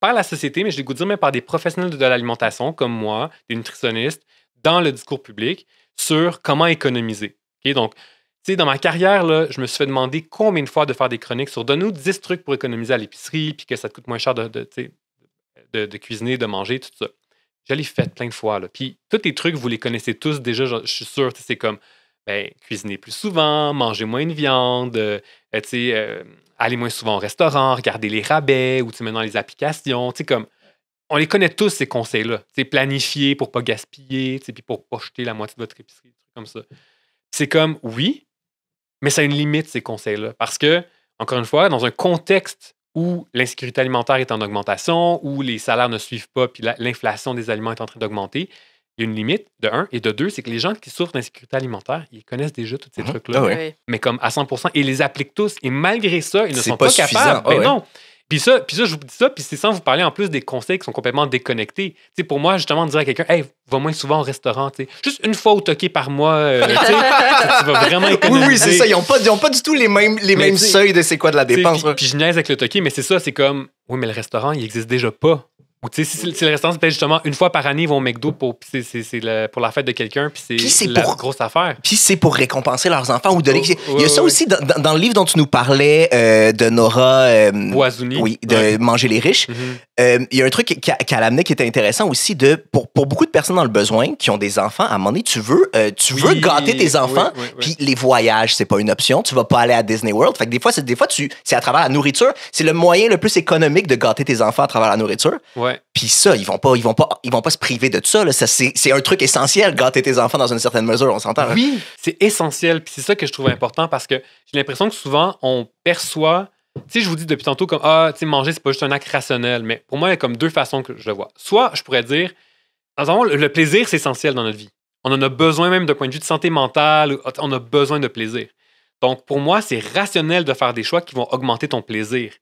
par la société, mais je vais vous dire, même par des professionnels de l'alimentation comme moi, des nutritionnistes, dans le discours public sur comment économiser. OK, Donc, dans ma carrière, je me suis fait demander combien de fois de faire des chroniques sur donne-nous 10 trucs pour économiser à l'épicerie, puis que ça te coûte moins cher de, de, cuisiner, de manger, tout ça. Je l'ai fait plein de fois. Là. Puis tous les trucs, vous les connaissez tous déjà, je, suis sûr. C'est comme ben, cuisiner plus souvent, manger moins de viande, euh, euh, aller moins souvent au restaurant, regarder les rabais ou maintenant les applications. Comme, on les connaît tous, ces conseils-là. Planifier pour ne pas gaspiller, puis pour ne pas jeter la moitié de votre épicerie, comme ça. C'est comme, oui, mais ça a une limite, ces conseils-là. Parce que, encore une fois, dans un contexte où l'insécurité alimentaire est en augmentation, où les salaires ne suivent pas, puis l'inflation des aliments est en train d'augmenter, il y a une limite, de un. Et de deux, c'est que les gens qui souffrent d'insécurité alimentaire, ils connaissent déjà tous ces mhm. trucs-là. Ah ah Mais comme à 100 ils les appliquent tous. Et malgré ça, ils ne sont pas, capables. Ah non. Puis ça, ça, je vous dis ça, puis c'est sans vous parler en plus des conseils qui sont complètement déconnectés. sais, pour moi, justement, dire à quelqu'un, hey, va moins souvent au restaurant, sais, juste une fois au toqué par mois, euh, *laughs* tu vas vraiment économiser. Oui, oui, c'est ça. Ils n'ont pas, pas du tout les mêmes, les mêmes seuils de c'est quoi de la dépense. Puis, je niaise avec le toqué, mais c'est ça, c'est comme, oui, mais le restaurant, il existe déjà pas. Ou tu sais, si, le restaurant être justement une fois par année, ils vont au McDo pour, pour la fête de quelqu'un, puis c'est la pour, grosse affaire. Puis c'est pour récompenser leurs enfants ou donner. Oh, il y a ça aussi dans, le livre dont tu nous parlais euh, de Nora. Euh, oui, de Manger les riches. Mm-hmm. Euh, il y a un truc qu'elle a amenait qui était intéressant aussi de pour, beaucoup de personnes dans le besoin qui ont des enfants, à un moment donné, tu veux, tu veux gâter tes enfants, puis les voyages, c'est pas une option. Tu vas pas aller à Disney World. Fait que des fois, c'est, des fois c'est à travers la nourriture. C'est le moyen le plus économique de gâter tes enfants à travers la nourriture. Puis ça, ils vont pas, ils vont pas, ils vont pas se priver de ça. ça c'est un truc essentiel, gâter tes enfants dans une certaine mesure, on s'entend. Hein. Oui, c'est essentiel. Puis c'est ça que je trouve important parce que j'ai l'impression que souvent, on perçoit. Tu je vous dis depuis tantôt comme Ah, tu sais, manger, c'est pas juste un acte rationnel. Mais pour moi, il y a comme deux façons que je le vois. Soit je pourrais dire, le plaisir, c'est essentiel dans notre vie. On en a besoin même d'un point de vue de santé mentale, on a besoin de plaisir. Donc, pour moi, c'est rationnel de faire des choix qui vont augmenter ton plaisir.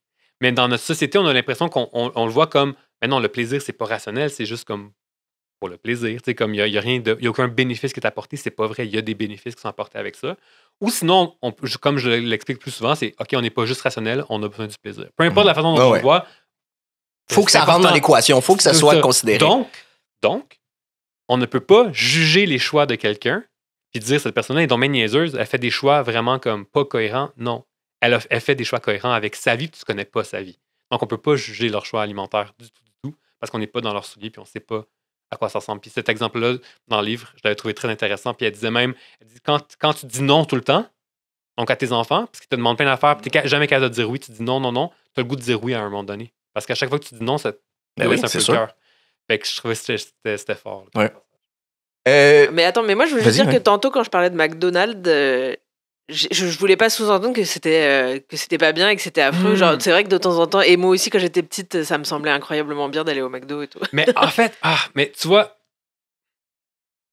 Mais dans notre société, on a l'impression qu'on le voit comme mais non, le plaisir, c'est pas rationnel, c'est juste comme pour le plaisir. Tu comme il n'y a, a, rien de, y a aucun bénéfice qui est apporté, c'est pas vrai. Il y a des bénéfices qui sont apportés avec ça. Ou sinon, comme je l'explique plus souvent, c'est OK, on n'est pas juste rationnel, on a besoin du plaisir. Peu importe mmh. la façon dont on le voit. faut que ça rentre dans l'équation, faut que ça soit considéré. Donc, donc, on ne peut pas juger les choix de quelqu'un puis dire cette personne-là est donc niaiseuse, elle fait des choix vraiment comme pas cohérents. Non. Elle, fait des choix cohérents avec sa vie, tu tu connais pas sa vie. Donc, on ne peut pas juger leur choix alimentaires du tout parce qu'on n'est pas dans leur souliers puis on ne sait pas à quoi ça ressemble. Puis cet exemple-là, dans le livre, je l'avais trouvé très intéressant. Puis elle disait même quand, tu dis non tout le temps, donc à tes enfants, parce qu'ils te demandent plein d'affaires, puis tu jamais capable de dire oui, tu dis non, non, non, tu as le goût de dire oui à un moment donné. Parce qu'à chaque fois que tu dis non, ça te laisse ben un peu le cœur. Fait que je trouvais que c'était fort. Euh, ah, mais attends, mais moi je veux dire que tantôt quand je parlais de McDonald's, euh, je, voulais pas sous-entendre que c'était euh, que c'était pas bien et que c'était affreux. Hmm. Genre, c'est vrai que de temps en temps, et moi aussi quand j'étais petite, ça me semblait incroyablement bien d'aller au McDo et tout. Mais en fait, ah, mais tu vois,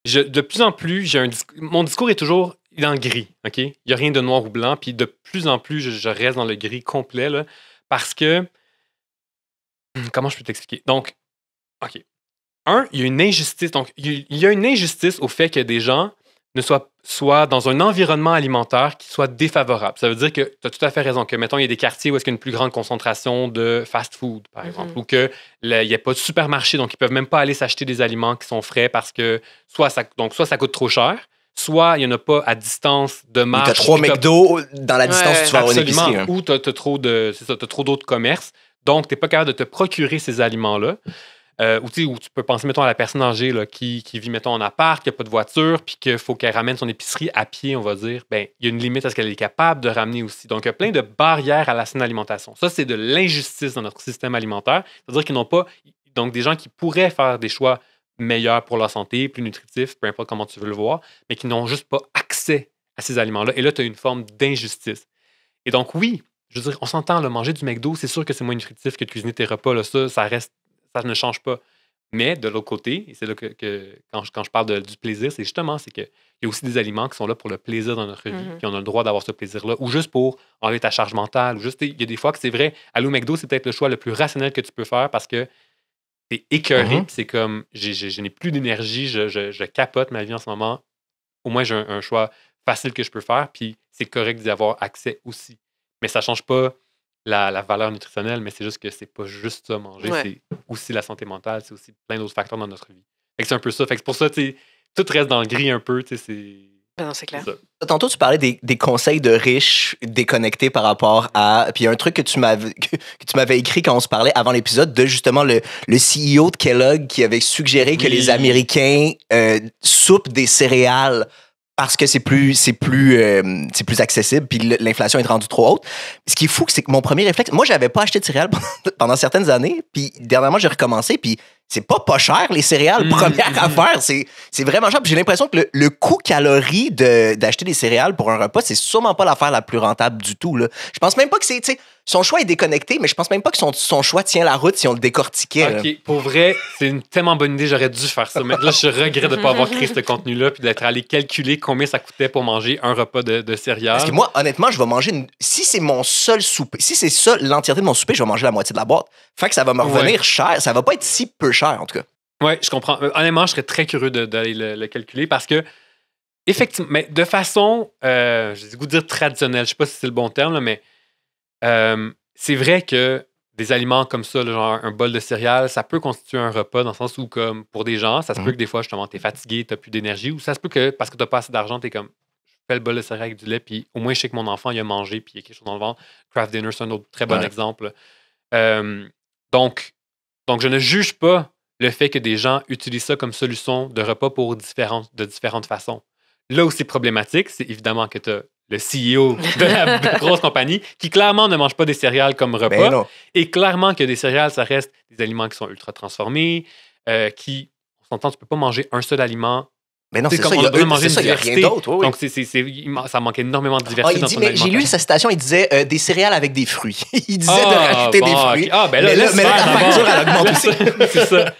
je, de plus en plus, j'ai mon discours est toujours dans le gris, ok. Il y a rien de noir ou blanc, puis de plus en plus, je, je reste dans le gris complet là, parce que hmm, comment je peux t'expliquer Donc, ok. Un, il y a une injustice. Donc, il y a une injustice au fait que des gens soit, soit dans un environnement alimentaire qui soit défavorable. Ça veut dire que tu as tout à fait raison, que mettons, il y a des quartiers où est-ce qu'il y a une plus grande concentration de fast-food, par mm-hmm. exemple, ou qu'il n'y a pas de supermarché, donc ils ne peuvent même pas aller s'acheter des aliments qui sont frais parce que soit ça, donc soit ça coûte trop cher, soit il n'y en a pas à distance de marche. Tu as trop McDo dans la distance où tu vas hein. Ou tu as, trop d'autres commerces, donc tu n'es pas capable de te procurer ces aliments-là. Euh, ou, tu peux penser, mettons, à la personne âgée qui, vit, mettons, en appart, qui n'a pas de voiture, puis qu'il faut qu'elle ramène son épicerie à pied, on va dire. Ben, il y a une limite à ce qu'elle est capable de ramener aussi. Donc, il y a plein de barrières à la saine alimentation. Ça, c'est de l'injustice dans notre système alimentaire. C'est-à-dire qu'ils n'ont pas. Donc, des gens qui pourraient faire des choix meilleurs pour leur santé, plus nutritifs, peu importe comment tu veux le voir, mais qui n'ont juste pas accès à ces aliments-là. Et là, tu as une forme d'injustice. Et donc, oui, je veux dire, on s'entend, le manger du McDo, c'est sûr que c'est moins nutritif que de cuisiner tes repas. ça, ça reste ça ne change pas. Mais de l'autre côté, et c'est là que, quand, je, parle du plaisir, c'est justement c'est qu'il y a aussi des aliments qui sont là pour le plaisir dans notre vie, mm-hmm. puis on a le droit d'avoir ce plaisir-là, ou juste pour enlever ta charge mentale, ou juste, il y a des fois que c'est vrai, aller au McDo, c'est peut-être le choix le plus rationnel que tu peux faire parce que c'est écœuré, mm-hmm. c'est comme, je n'ai plus d'énergie, je, capote ma vie en ce moment, au moins j'ai un, un choix facile que je peux faire, puis c'est correct d'y avoir accès aussi. Mais ça ne change pas la, valeur nutritionnelle, mais c'est juste que c'est pas juste ça manger, c'est aussi la santé mentale, c'est aussi plein d'autres facteurs dans notre vie. Fait c'est un peu ça. Fait que pour ça, tout reste dans le gris un peu, tu ben c'est. c'est clair. Tantôt, tu parlais des, conseils de riches déconnectés par rapport à. Puis un truc que tu m'avais que, tu m'avais écrit quand on se parlait avant l'épisode de justement le, le CEO de Kellogg qui avait suggéré que les Américains euh, soupent des céréales parce que c'est plus c'est plus euh, c'est plus accessible puis l'inflation est rendue trop haute. Ce qui est fou c'est que mon premier réflexe, moi j'avais pas acheté de céréales *laughs* pendant certaines années puis dernièrement j'ai recommencé puis c'est pas pas cher les céréales mmh. première affaire, c'est vraiment cher. J'ai l'impression que le, coût calorie d'acheter des céréales pour un repas, c'est sûrement pas l'affaire la plus rentable du tout là. Je pense même pas que c'est son choix est déconnecté, mais je pense même pas que son, choix tient la route si on le décortiquait. OK, pour vrai, c'est une tellement bonne idée, j'aurais dû faire ça. Mais là, je regrette de ne pas avoir créé ce contenu-là puis d'être allé calculer combien ça coûtait pour manger un repas de, céréales. Parce que moi, honnêtement, je vais manger. Une... Si c'est mon seul souper, si c'est ça l'entièreté de mon souper, je vais manger la moitié de la boîte. Fait que ça va me revenir cher. Ça va pas être si peu cher, en tout cas. Oui, je comprends. Euh, honnêtement, je serais très curieux d'aller le, calculer parce que effectivement, mais de façon, je euh, j'ai dire traditionnelle, je sais pas si c'est le bon terme, mais euh, c'est vrai que des aliments comme ça, genre un bol de céréales, ça peut constituer un repas dans le sens où, comme pour des gens, ça se mhm. peut que des fois, justement, tu es fatigué, tu plus d'énergie, ou ça se peut que parce que tu pas assez d'argent, tu es comme, je fais le bol de céréales avec du lait, puis au moins, je sais que mon enfant, il a mangé, puis il y a quelque chose dans le ventre. Craft Dinner, c'est un autre très bon exemple. Euh, donc, donc, je ne juge pas le fait que des gens utilisent ça comme solution de repas pour de différentes façons. Là où c'est problématique, c'est évidemment que tu as le CEO *laughs* de la grosse compagnie, qui clairement ne mange pas des céréales comme repas. Ben et clairement que des céréales, ça reste des aliments qui sont ultra transformés, euh, qui, on s'entend, tu peux pas manger un seul aliment mais non, c'est ça, il a, a, rien d'autre. Oui, Donc, ça manquait énormément de diversité ah, dans il J'ai lu sa citation, il disait euh, des céréales avec des fruits. *laughs* il disait de ah, rajouter des fruits. Ah, ben là, mais là, facture, elle augmente *laughs* c'est ça.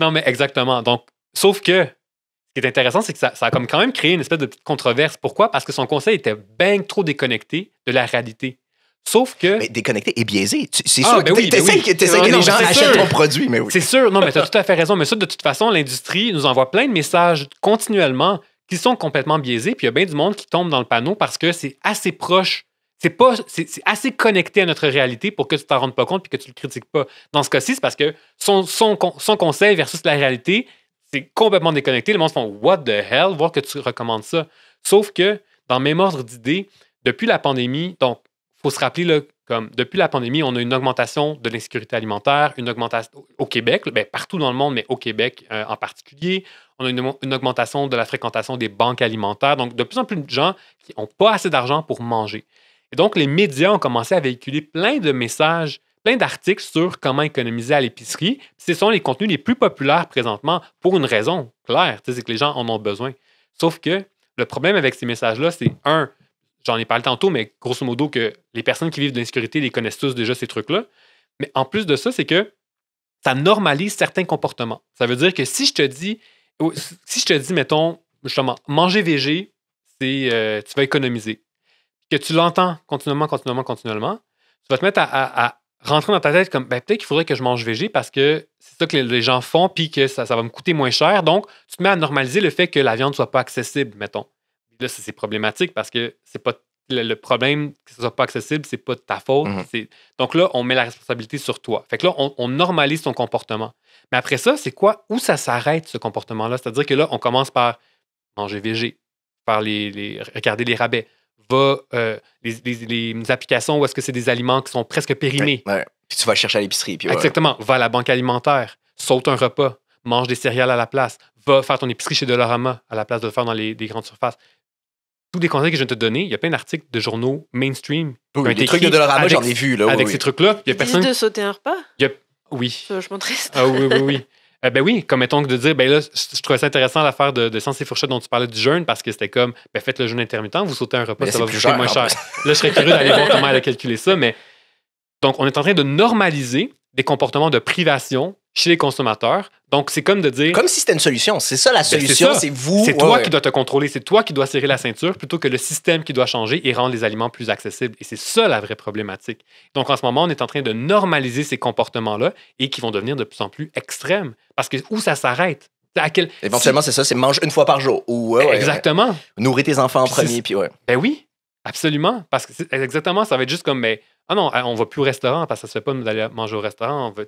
Non, mais exactement. Donc, sauf que ce qui est intéressant, c'est que ça, a quand même créé une espèce de petite controverse. Pourquoi? Parce que son conseil était bien trop déconnecté de la réalité. Sauf que. Mais déconnecté et biaisé. C'est ah, sûr. Ben ben oui, que, les gens achètent ton produit, mais oui. C'est sûr. Non, mais tu as tout à fait raison. Mais ça, de toute façon, l'industrie nous envoie plein de messages continuellement qui sont complètement biaisés. Puis il y a bien du monde qui tombe dans le panneau parce que c'est assez proche. C'est pas, assez connecté à notre réalité pour que tu t'en rendes pas compte puis que tu le critiques pas. Dans ce cas-ci, c'est parce que son conseil versus la réalité, c'est complètement déconnecté. Les gens se font What the hell? Voir que tu recommandes ça. Sauf que, dans mes même d'idées, depuis la pandémie, donc, il faut se rappeler, là, comme depuis la pandémie, on a une augmentation de l'insécurité alimentaire, une augmentation au Québec, ben, partout dans le monde, mais au Québec euh, en particulier. On a une, une, augmentation de la fréquentation des banques alimentaires. Donc, de plus en plus de gens qui n'ont pas assez d'argent pour manger. Et donc, les médias ont commencé à véhiculer plein de messages plein d'articles sur comment économiser à l'épicerie. Ce sont les contenus les plus populaires présentement pour une raison claire, c'est que les gens en ont besoin. Sauf que le problème avec ces messages-là, c'est un, j'en ai parlé tantôt, mais grosso modo que les personnes qui vivent de l'insécurité les connaissent tous déjà ces trucs-là. Mais en plus de ça, c'est que ça normalise certains comportements. Ça veut dire que si je te dis, si je te dis, mettons, justement, manger végé, c'est euh, tu vas économiser. Que tu l'entends continuellement, continuellement, continuellement, tu vas te mettre à rentrer dans ta tête comme ben, peut-être qu'il faudrait que je mange végé parce que c'est ça que les gens font puis que ça, va me coûter moins cher. Donc, tu te mets à normaliser le fait que la viande ne soit pas accessible, mettons. Là, c'est problématique parce que c'est pas le, problème que ce soit pas accessible, c'est pas de ta faute. Mhm. Donc là, on met la responsabilité sur toi. Fait que là, on, normalise ton comportement. Mais après ça, c'est quoi? Où ça s'arrête, ce comportement-là? C'est-à-dire que là, on commence par manger végé, par les, regarder les rabais va. Euh, les, applications ou est-ce que c'est des aliments qui sont presque périmés. Puis tu vas chercher à l'épicerie. Exactement. Va à la banque alimentaire, saute un repas, mange des céréales à la place, va faire ton épicerie chez Dollarama à la place de le faire dans les, grandes surfaces. Tous les conseils que je viens de te donner, il y a plein d'articles de journaux mainstream. des trucs de Dollarama, j'en ai vu. Là, avec ces trucs-là, il y a personne. de sauter un repas? y Oui. Je m'en triste. Ah oui, oui, oui. *laughs* Euh, ben oui, comme mettons que de dire, ben là, je trouvais ça intéressant l'affaire de, de Sens et Fourchette dont tu parlais du jeûne parce que c'était comme, ben faites le jeûne intermittent, vous sautez un repas, ça va vous coûter moins cher. là, je serais curieux d'aller *laughs* voir comment elle a calculé ça, mais donc on est en train de normaliser des comportements de privation chez les consommateurs. Donc, c'est comme de dire. Comme si c'était une solution. C'est ça la ben, solution, c'est vous. C'est toi qui dois te contrôler, c'est toi qui dois serrer la ceinture plutôt que le système qui doit changer et rendre les aliments plus accessibles. Et c'est ça la vraie problématique. Donc, en ce moment, on est en train de normaliser ces comportements-là et qui vont devenir de plus en plus extrêmes. Parce que où ça s'arrête? Éventuellement, c'est ça, c'est mange une fois par jour. Ou, exactement. Nourrir tes enfants en premier, puis ouais. Ben oui, absolument. Parce que exactement, ça va être juste comme, mais ben, ah non, on va plus au restaurant parce que ça se fait pas d'aller manger au restaurant. On va,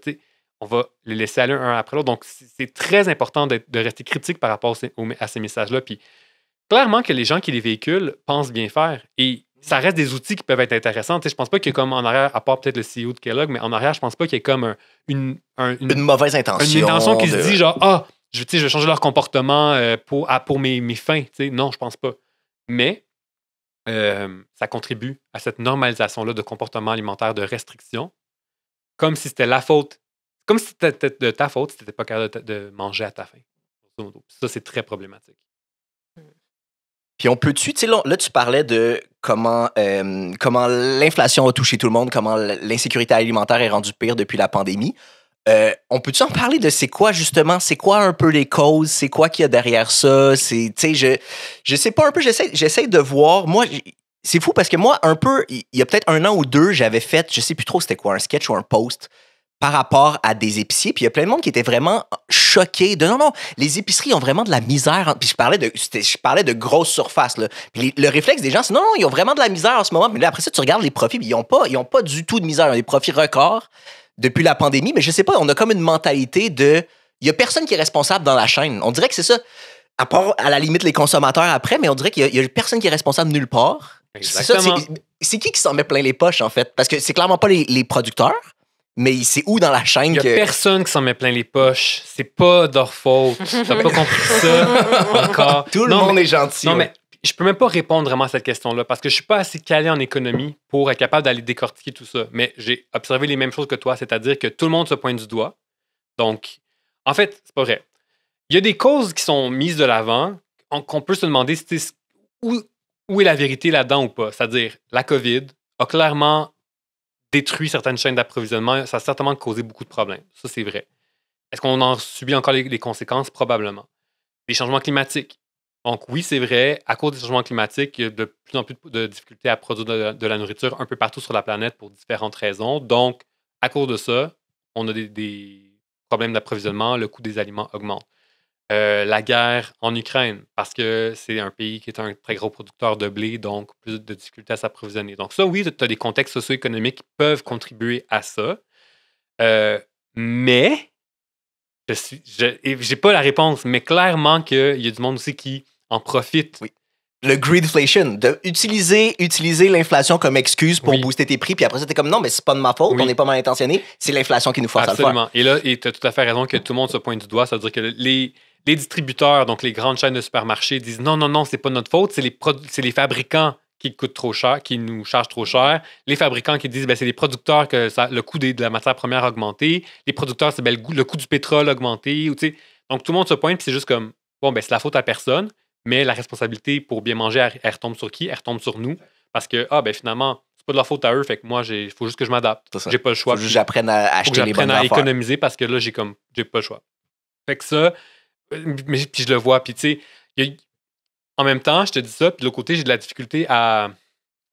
on va les laisser aller un après l'autre. Donc, c'est très important de, rester critique par rapport à ces messages-là. Puis, clairement que les gens qui les véhiculent pensent bien faire et ça reste des outils qui peuvent être intéressants. Je je pense pas qu'il y ait comme en arrière, à part peut-être le CEO de Kellogg, mais en arrière, je pense pas qu'il y ait comme une, une, mauvaise intention. Une intention qui se dit genre, ah, je, je vais changer leur comportement euh, pour, pour mes, mes fins. non, je pense pas. Mais euh, ça contribue à cette normalisation-là de comportement alimentaire de restriction, comme si c'était la faute comme si c'était de ta faute si tu n'étais pas capable de, manger à ta faim. Ça, c'est très problématique. Hmm. Puis on peut-tu, tu sais, là, tu parlais de comment, euh, comment l'inflation a touché tout le monde, comment l'insécurité alimentaire est rendue pire depuis la pandémie. Euh, on peut-tu en parler de c'est quoi justement, c'est quoi un peu les causes, c'est quoi qu'il y a derrière ça, c'est, je, je sais pas un peu, j'essaie de voir, moi, c'est fou parce que moi, un peu, il y a peut-être un an ou deux, j'avais fait, je sais plus trop c'était quoi, un sketch ou un post par rapport à des épiciers. Puis il y a plein de monde qui était vraiment choqué de non, non, les épiceries ont vraiment de la misère. Puis je parlais de, je parlais de grosses surfaces. le réflexe des gens, c'est non, non, ils ont vraiment de la misère en ce moment. Mais après ça, tu regardes les profits, ils n'ont pas, ils ont pas du tout de misère. Ils ont des profits records depuis la pandémie. Mais je sais pas, on a comme une mentalité de. Il n'y a personne qui est responsable dans la chaîne. On dirait que c'est ça. À part, à la limite, les consommateurs après, mais on dirait qu'il n'y a, personne qui est responsable nulle part. C'est qui qui s'en met plein les poches, en fait? Parce que c'est clairement pas les producteurs. Mais c'est où dans la chaîne que... Il a personne qui s'en met plein les poches. C'est pas de leur faute. T'as pas compris ça *laughs* encore. Tout le monde est gentil. Non, mais je peux même pas répondre vraiment à cette question-là parce que je suis pas assez calé en économie pour être capable d'aller décortiquer tout ça. Mais j'ai observé les mêmes choses que toi, c'est-à-dire que tout le monde se pointe du doigt. Donc, en fait, c'est pas vrai. Il y a des causes qui sont mises de l'avant qu'on peut se demander où, où est la vérité là-dedans ou pas. C'est-à-dire, la COVID a clairement détruit certaines chaînes d'approvisionnement, ça a certainement causé beaucoup de problèmes. Ça, c'est vrai. Est-ce qu'on en subit encore les, conséquences? Probablement. Les changements climatiques. Donc oui, c'est vrai, à cause des changements climatiques, il y a de plus en plus de difficultés à produire de la, nourriture un peu partout sur la planète pour différentes raisons. Donc, à cause de ça, on a des problèmes d'approvisionnement, le coût des aliments augmente. Euh, la guerre en Ukraine, parce que c'est un pays qui est un très gros producteur de blé, donc plus de difficultés à s'approvisionner. Donc ça, oui, tu as des contextes socio-économiques qui peuvent contribuer à ça, euh, mais je n'ai pas la réponse, mais clairement qu'il y a du monde aussi qui en profite. Oui. Le greedflation, de utiliser, utiliser l'inflation comme excuse pour booster tes prix, puis après ça, comme non, mais c'est pas de ma faute, on est pas mal intentionné, c'est l'inflation qui nous force à le faire. Et là, tu as tout à fait raison que tout le monde se pointe du doigt, ça veut dire que les, les distributeurs, donc les grandes chaînes de supermarchés, disent non, non, non, c'est pas notre faute, c'est les, c'est les fabricants qui coûtent trop cher, qui nous chargent trop cher. Les fabricants qui disent ben, c'est les producteurs que le coût de la matière première a augmenté. Les producteurs, c'est ben, le, le, coût du pétrole a augmenté. Ou, donc tout le monde se pointe, puis c'est juste comme bon, ben, c'est la faute à personne, mais la responsabilité pour bien manger, elle, retombe sur qui Elle retombe sur nous. Parce que, ah, ben finalement, c'est pas de la faute à eux, fait que moi, il faut juste que je m'adapte. J'ai pas le choix. Faut j'apprenne à acheter les à économiser parce que là, j'ai comme j'ai pas le choix. Fait que ça, puis je le vois. Puis tu sais, en même temps, je te dis ça, puis de l'autre côté, j'ai de la difficulté à.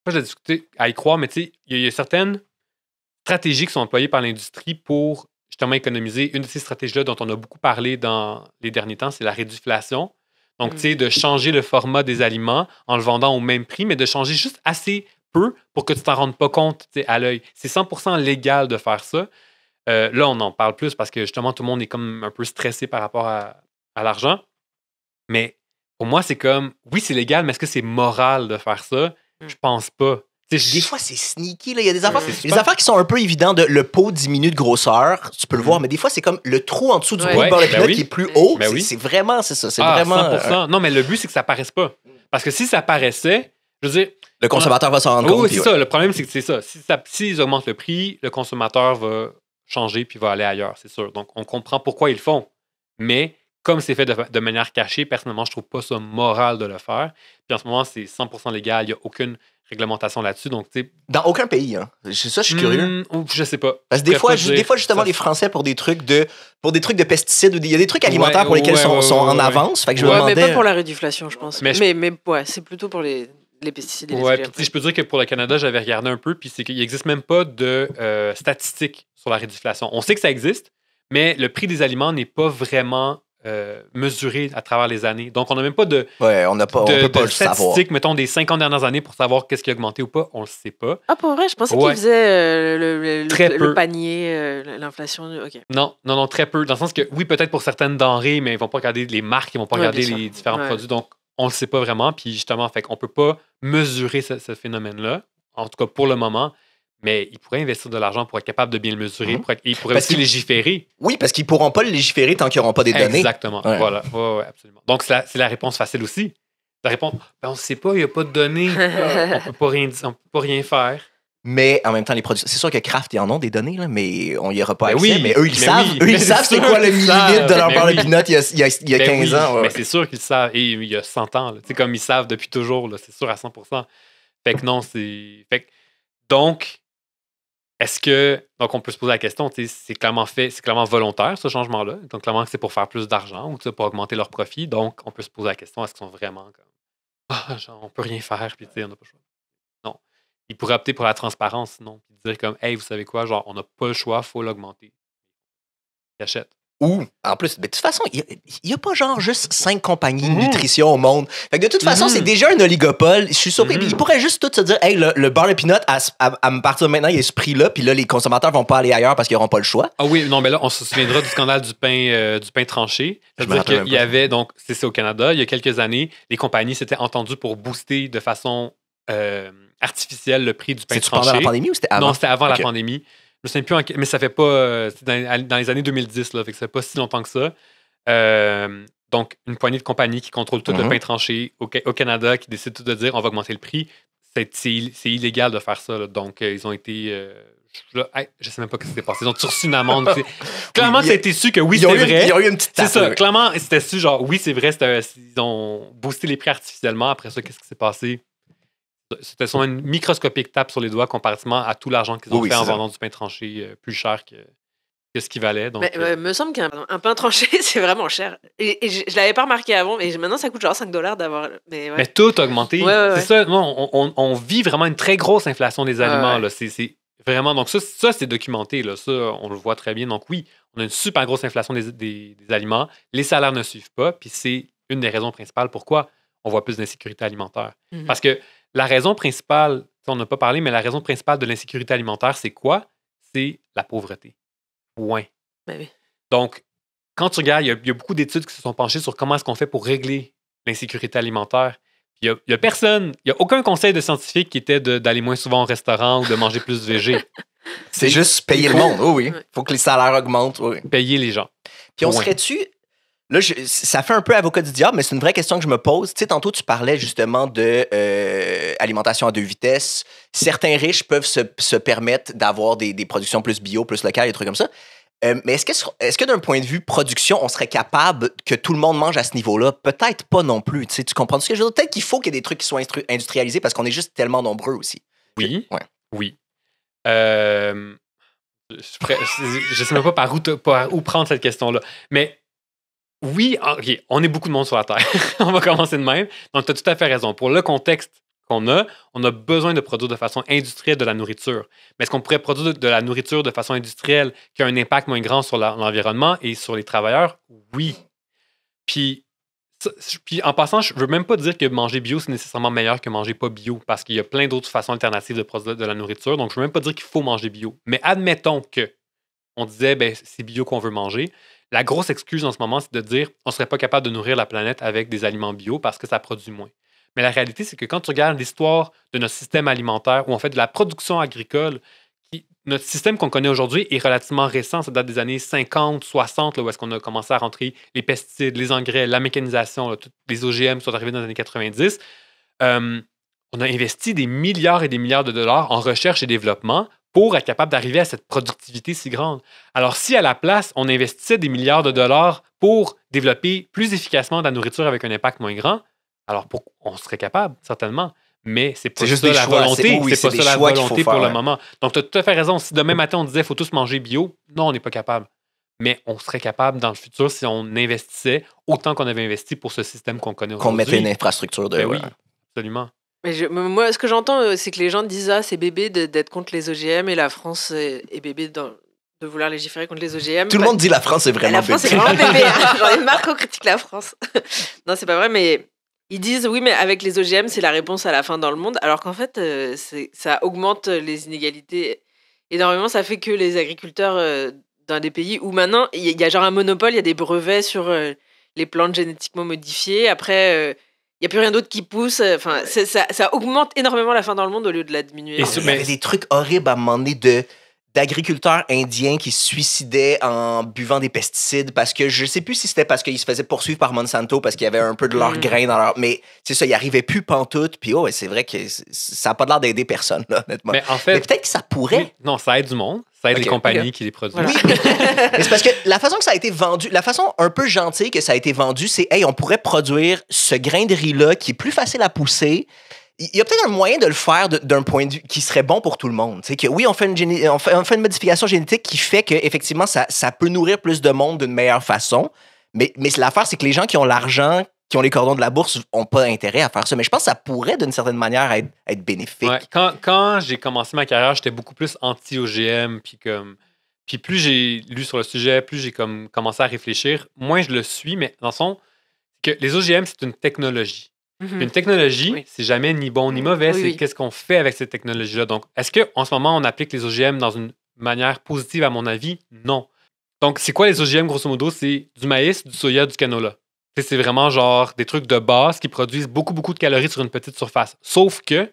Pas de la difficulté à y croire, mais tu sais, il y, a certaines stratégies qui sont employées par l'industrie pour justement économiser. Une de ces stratégies-là dont on a beaucoup parlé dans les derniers temps, c'est la réduflation. Donc, tu sais, mm. de changer le format des aliments en le vendant au même prix, mais de changer juste assez peu pour que tu t'en rendes pas compte à l'œil. C'est 100 légal de faire ça. Euh, là, on en parle plus parce que justement, tout le monde est comme un peu stressé par rapport à, à l'argent. Mais pour moi, c'est comme, oui, c'est légal, mais est-ce que c'est moral de faire ça? Hmm. Je pense pas. Des fois, c'est sneaky. Là. Il y a des affaires, qui sont un peu évidentes. le pot diminue de grosseur, tu peux le voir, hmm. mais des fois, c'est comme le trou en dessous du pot de ben qui est plus ben haut. Ben c'est vraiment, c'est ça. C'est ah, vraiment. 100%. Euh, non, mais le but, c'est que ça paraisse pas. Parce que si ça paraissait, je veux dire. Le consommateur va s'en rendre compte. compte. c'est ça. Le problème, c'est que c'est ça. Si ils augmentent le prix, le consommateur va changer puis va aller ailleurs, c'est sûr. Donc, on comprend pourquoi ils le font. Mais comme c'est fait de, manière cachée, personnellement, je ne trouve pas ça moral de le faire. Puis en ce moment, c'est 100% légal, il n'y a aucune réglementation là-dessus. Donc, Dans aucun pays, hein. C'est ça, je suis curieux. Hmm, je sais pas. Parce que des, fois, des fois, justement, les Français, pour des trucs de, pour des trucs de pesticides, il y a des trucs alimentaires pour lesquels ils sont, en avance. Fait mais pas pour la réduflation, je pense. Mais, mais, ouais, c'est plutôt pour les pesticides et les ouais, je peux dire que pour le Canada, j'avais regardé un peu, puis c'est qu'il n'existe même pas de euh, statistiques sur la rédiflation. On sait que ça existe, mais le prix des aliments n'est pas vraiment euh, mesuré à travers les années. Donc, on n'a même pas de, on statistiques, mettons, des 50 dernières années pour savoir qu'est-ce qui a augmenté ou pas. On ne le sait pas. Ah, pour vrai, je pensais qu'ils faisaient euh, le, panier, euh, l'inflation. Non, non, non, très peu. Dans le sens que, oui, peut-être pour certaines denrées, mais ils ne vont pas regarder les marques, ils ne vont pas regarder les différents produits. Donc, on ne le sait pas vraiment. Puis, justement, fait on ne peut pas mesurer ce phénomène-là, en tout cas pour le moment mais ils pourraient investir de l'argent pour être capable de bien le mesurer. Mhm. ils pourraient aussi légiférer. Oui, parce qu'ils ne pourront pas le légiférer tant qu'ils n'auront pas des données. Exactement. Voilà. absolument. Donc, c'est la, réponse facile aussi. La réponse, ben, on ne sait pas, il n'y a pas de données. *laughs* on ne peut pas rien faire. Mais en même temps, les produits, c'est sûr que Kraft, ils en ont des données, mais on n'y aura pas ben accès. mais eux, ils ben savent. eux, ils savent c'est quoi le millimètre de leur barre de il y a, 15 ans. c'est sûr qu'ils savent. Et il y a 100 ans. Comme ils savent depuis toujours, c'est sûr à 100 Fait que non, c'est. Fait donc, est-ce que, donc on peut se poser la question, c'est clairement fait, c'est clairement volontaire ce changement-là. Donc clairement que c'est pour faire plus d'argent ou pour augmenter leurs profits. Donc on peut se poser la question, est-ce qu'ils sont vraiment comme, *laughs* ah, genre, on peut rien faire, puis on n'a pas le choix. Non. Ils pourraient opter pour la transparence, sinon, Puis dire comme, hey, vous savez quoi, genre, on n'a pas le choix, faut l'augmenter. Ils achètent. Ou, en plus, ben, de toute façon, il n'y a, pas genre juste cinq compagnies de mm. nutrition au monde. Fait que de toute façon, c'est mm-hmm. déjà un oligopole. Je suis surpris. Mm-hmm. Ils pourraient juste tout se dire, hey, le, bar peanut, à, à, partir de maintenant, il y a ce prix-là, puis là, les consommateurs vont pas aller ailleurs parce qu'ils n'auront pas le choix. Ah oui, non, mais là, on se souviendra du scandale du pain, euh, du pain tranché. C'est-à-dire qu'il y avait, donc, c'est au Canada, il y a quelques années, les compagnies s'étaient entendues pour booster de façon euh, artificielle le prix du pain tranché. C'était pendant la pandémie ou c'était avant? Non, c'était avant la pandémie. Je sais plus en, mais ça fait pas. Euh, dans, dans, les années 2010, là, fait que ça fait pas si longtemps que ça. Euh, donc, une poignée de compagnies qui contrôlent tout le uh-huh. pain tranché au, Canada, qui décident tout de dire on va augmenter le prix. C'est illégal de faire ça. Donc, euh, ils ont été. je, ne sais même pas ce qui s'est passé. Ils ont reçu une amende. *laughs* clairement, ça a su que oui, c'était vrai. Il y a eu une petite C'est ça. Clairement, c'était su genre oui, c'est vrai. Ils ont boosté les prix artificiellement. Après ça, qu'est-ce qui s'est passé c'était souvent une microscopique tape sur les doigts comparativement à tout l'argent qu'ils ont fait en vendant du pain tranché euh, plus cher que, ce qu'il valait. Donc, euh, me semble qu'un pain tranché, *laughs* c'est vraiment cher. Et, je, ne l'avais pas remarqué avant, mais maintenant, ça coûte genre 5 dollars d'avoir. Mais, tout a augmenté. c'est ça. on, vit vraiment une très grosse inflation des aliments. c'est vraiment. Donc, ça, c'est documenté. Là. Ça, on le voit très bien. Donc, oui, on a une super grosse inflation des, aliments. Les salaires ne suivent pas. Puis, c'est une des raisons principales pourquoi on voit plus d'insécurité alimentaire. Mhm. Parce que la raison principale, on n'a pas parlé, mais la raison principale de l'insécurité alimentaire, c'est quoi? C'est la pauvreté. Point. Ben oui. Donc, quand tu regardes, il y, a, beaucoup d'études qui se sont penchées sur comment est-ce qu'on fait pour régler l'insécurité alimentaire. Il n'y a, personne, il n'y a aucun conseil de scientifique qui était d'aller moins souvent au restaurant ou de manger plus de végé. C'est juste payer le monde, oui, oui. Faut que les salaires augmentent, oui. Payer les gens. Puis on serait-tu Là, ça fait un peu avocat du diable, mais c'est une vraie question que je me pose. Tu sais, tantôt, tu parlais justement de euh, alimentation à deux vitesses. Certains riches peuvent se, se permettre d'avoir des, des, productions plus bio, plus locales, des trucs comme ça. Euh, mais est-ce que, est que d'un point de vue production, on serait capable que tout le monde mange à ce niveau-là? Peut-être pas non plus. Tu, sais, tu comprends ce que je veux dire? Peut-être qu'il faut qu'il y ait des trucs qui soient industrialisés parce qu'on est juste tellement nombreux aussi. Oui. Ouais. Oui. Euh, je, ne sais même pas par où, par où prendre cette question-là. Mais oui, ah, on est beaucoup de monde sur la Terre. *laughs* on va commencer de même. Donc, tu as tout à fait raison. Pour le contexte qu'on a, on a besoin de produire de façon industrielle de la nourriture. Mais est-ce qu'on pourrait produire de la nourriture de façon industrielle qui a un impact moins grand sur l'environnement et sur les travailleurs? Oui. Puis, puis en passant, je veux même pas dire que manger bio, c'est nécessairement meilleur que manger pas bio, parce qu'il y a plein d'autres façons alternatives de produire de la nourriture. Donc, je veux même pas dire qu'il faut manger bio. Mais admettons que on disait, ben, c'est bio qu'on veut manger. La grosse excuse en ce moment, c'est de dire on ne serait pas capable de nourrir la planète avec des aliments bio parce que ça produit moins. Mais la réalité, c'est que quand tu regardes l'histoire de notre système alimentaire ou en fait de la production agricole, notre système qu'on connaît aujourd'hui est relativement récent. Ça date des années 50, 60, où est-ce qu'on a commencé à rentrer les pesticides, les engrais, la mécanisation, les OGM sont arrivés dans les années 90. Euh, on a investi des milliards et des milliards de dollars en recherche et développement pour être capable d'arriver à cette productivité si grande. Alors si à la place, on investissait des milliards de dollars pour développer plus efficacement de la nourriture avec un impact moins grand, alors on serait capable, certainement. Mais c'est pas juste ça la volonté. C'est pas ça la volonté pour le moment. Donc, tu as tout à fait raison. Si demain matin, on disait faut tous manger bio, non, on n'est pas capable. Mais on serait capable dans le futur si on investissait autant qu'on avait investi pour ce système qu'on connaît aujourd'hui. Qu'on mettait une infrastructure de. Ben oui, absolument. Mais moi, ce que j'entends, euh, c'est que les gens disent Ah, c'est bébé d'être contre les OGM et la France est, bébé dans, de vouloir légiférer contre les OGM. Tout le monde bah, dit la France est vraiment bébé. La est vraiment bébé. J'en ai critique la France. *laughs* non, c'est pas vrai, mais ils disent Oui, mais avec les OGM, c'est la réponse à la fin dans le monde. Alors qu'en fait, euh, ça augmente les inégalités énormément. Ça fait que les agriculteurs euh, dans des pays où maintenant, il y, a genre un monopole, il y a des brevets sur les plantes génétiquement modifiées. Après il n'y a plus rien d'autre qui pousse. Euh, enfin, ça, augmente énormément la fin dans le monde au lieu de la diminuer. Il y des trucs horribles à un de d'agriculteurs indiens qui se suicidaient en buvant des pesticides parce que je sais plus si c'était parce qu'ils se faisaient poursuivre par Monsanto parce qu'il y avait un peu de leur mm. grain dans leur mais c'est ça ils arrivait plus pantoute puis oh c'est vrai que ça a pas l'air d'aider personne là, honnêtement mais peut-être que ça pourrait non ça aide du monde ça aide les compagnies qui les produisent. Oui. *laughs* *laughs* mais c'est parce que la façon que ça a été vendu, la façon un peu gentille que ça a été vendu, c'est hey, on pourrait produire ce grain de riz là qui est plus facile à pousser, il y a peut-être un moyen de le faire d'un point de vue qui serait bon pour tout le monde. C'est que oui, on fait, une modification génétique qui fait que effectivement ça, peut nourrir plus de monde d'une meilleure façon. Mais, mais l'affaire, c'est que les gens qui ont l'argent, qui ont les cordons de la bourse, n'ont pas intérêt à faire ça. Mais je pense que ça pourrait d'une certaine manière être, bénéfique. quand, j'ai commencé ma carrière, j'étais beaucoup plus anti-OGM. Puis, comme, puis plus j'ai lu sur le sujet, plus j'ai comme commencé à réfléchir, moins je le suis. Mais dans son, que les OGM, c'est une technologie une mhm. technologie, c'est jamais ni bon ni mm. mauvais, c'est qu'est-ce qu'on fait avec cette technologie-là. Donc, est-ce qu'en ce moment, on applique les OGM dans une manière positive, à mon avis? Non. Donc, c'est quoi les OGM, grosso modo? C'est du maïs, du soya, du canola. c'est vraiment genre des trucs de base qui produisent beaucoup, beaucoup de calories sur une petite surface. Sauf que,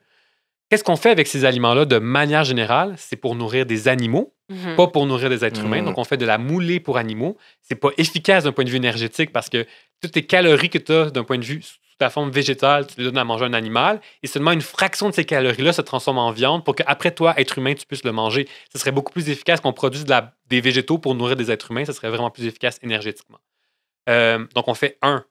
qu'est-ce qu'on fait avec ces aliments-là de manière générale? C'est pour nourrir des animaux, mhm. pas pour nourrir des êtres humains. Mm. Donc, on fait de la moulée pour animaux. C'est pas efficace d'un point de vue énergétique parce que toutes les calories que tu as d'un point de vue la forme végétale, tu les donnes à manger à un animal, et seulement une fraction de ces calories-là se transforme en viande pour qu'après toi, être humain, tu puisses le manger. Ce serait beaucoup plus efficace qu'on produise des végétaux pour nourrir des êtres humains, ce serait vraiment plus efficace énergétiquement. Euh, donc, on fait un,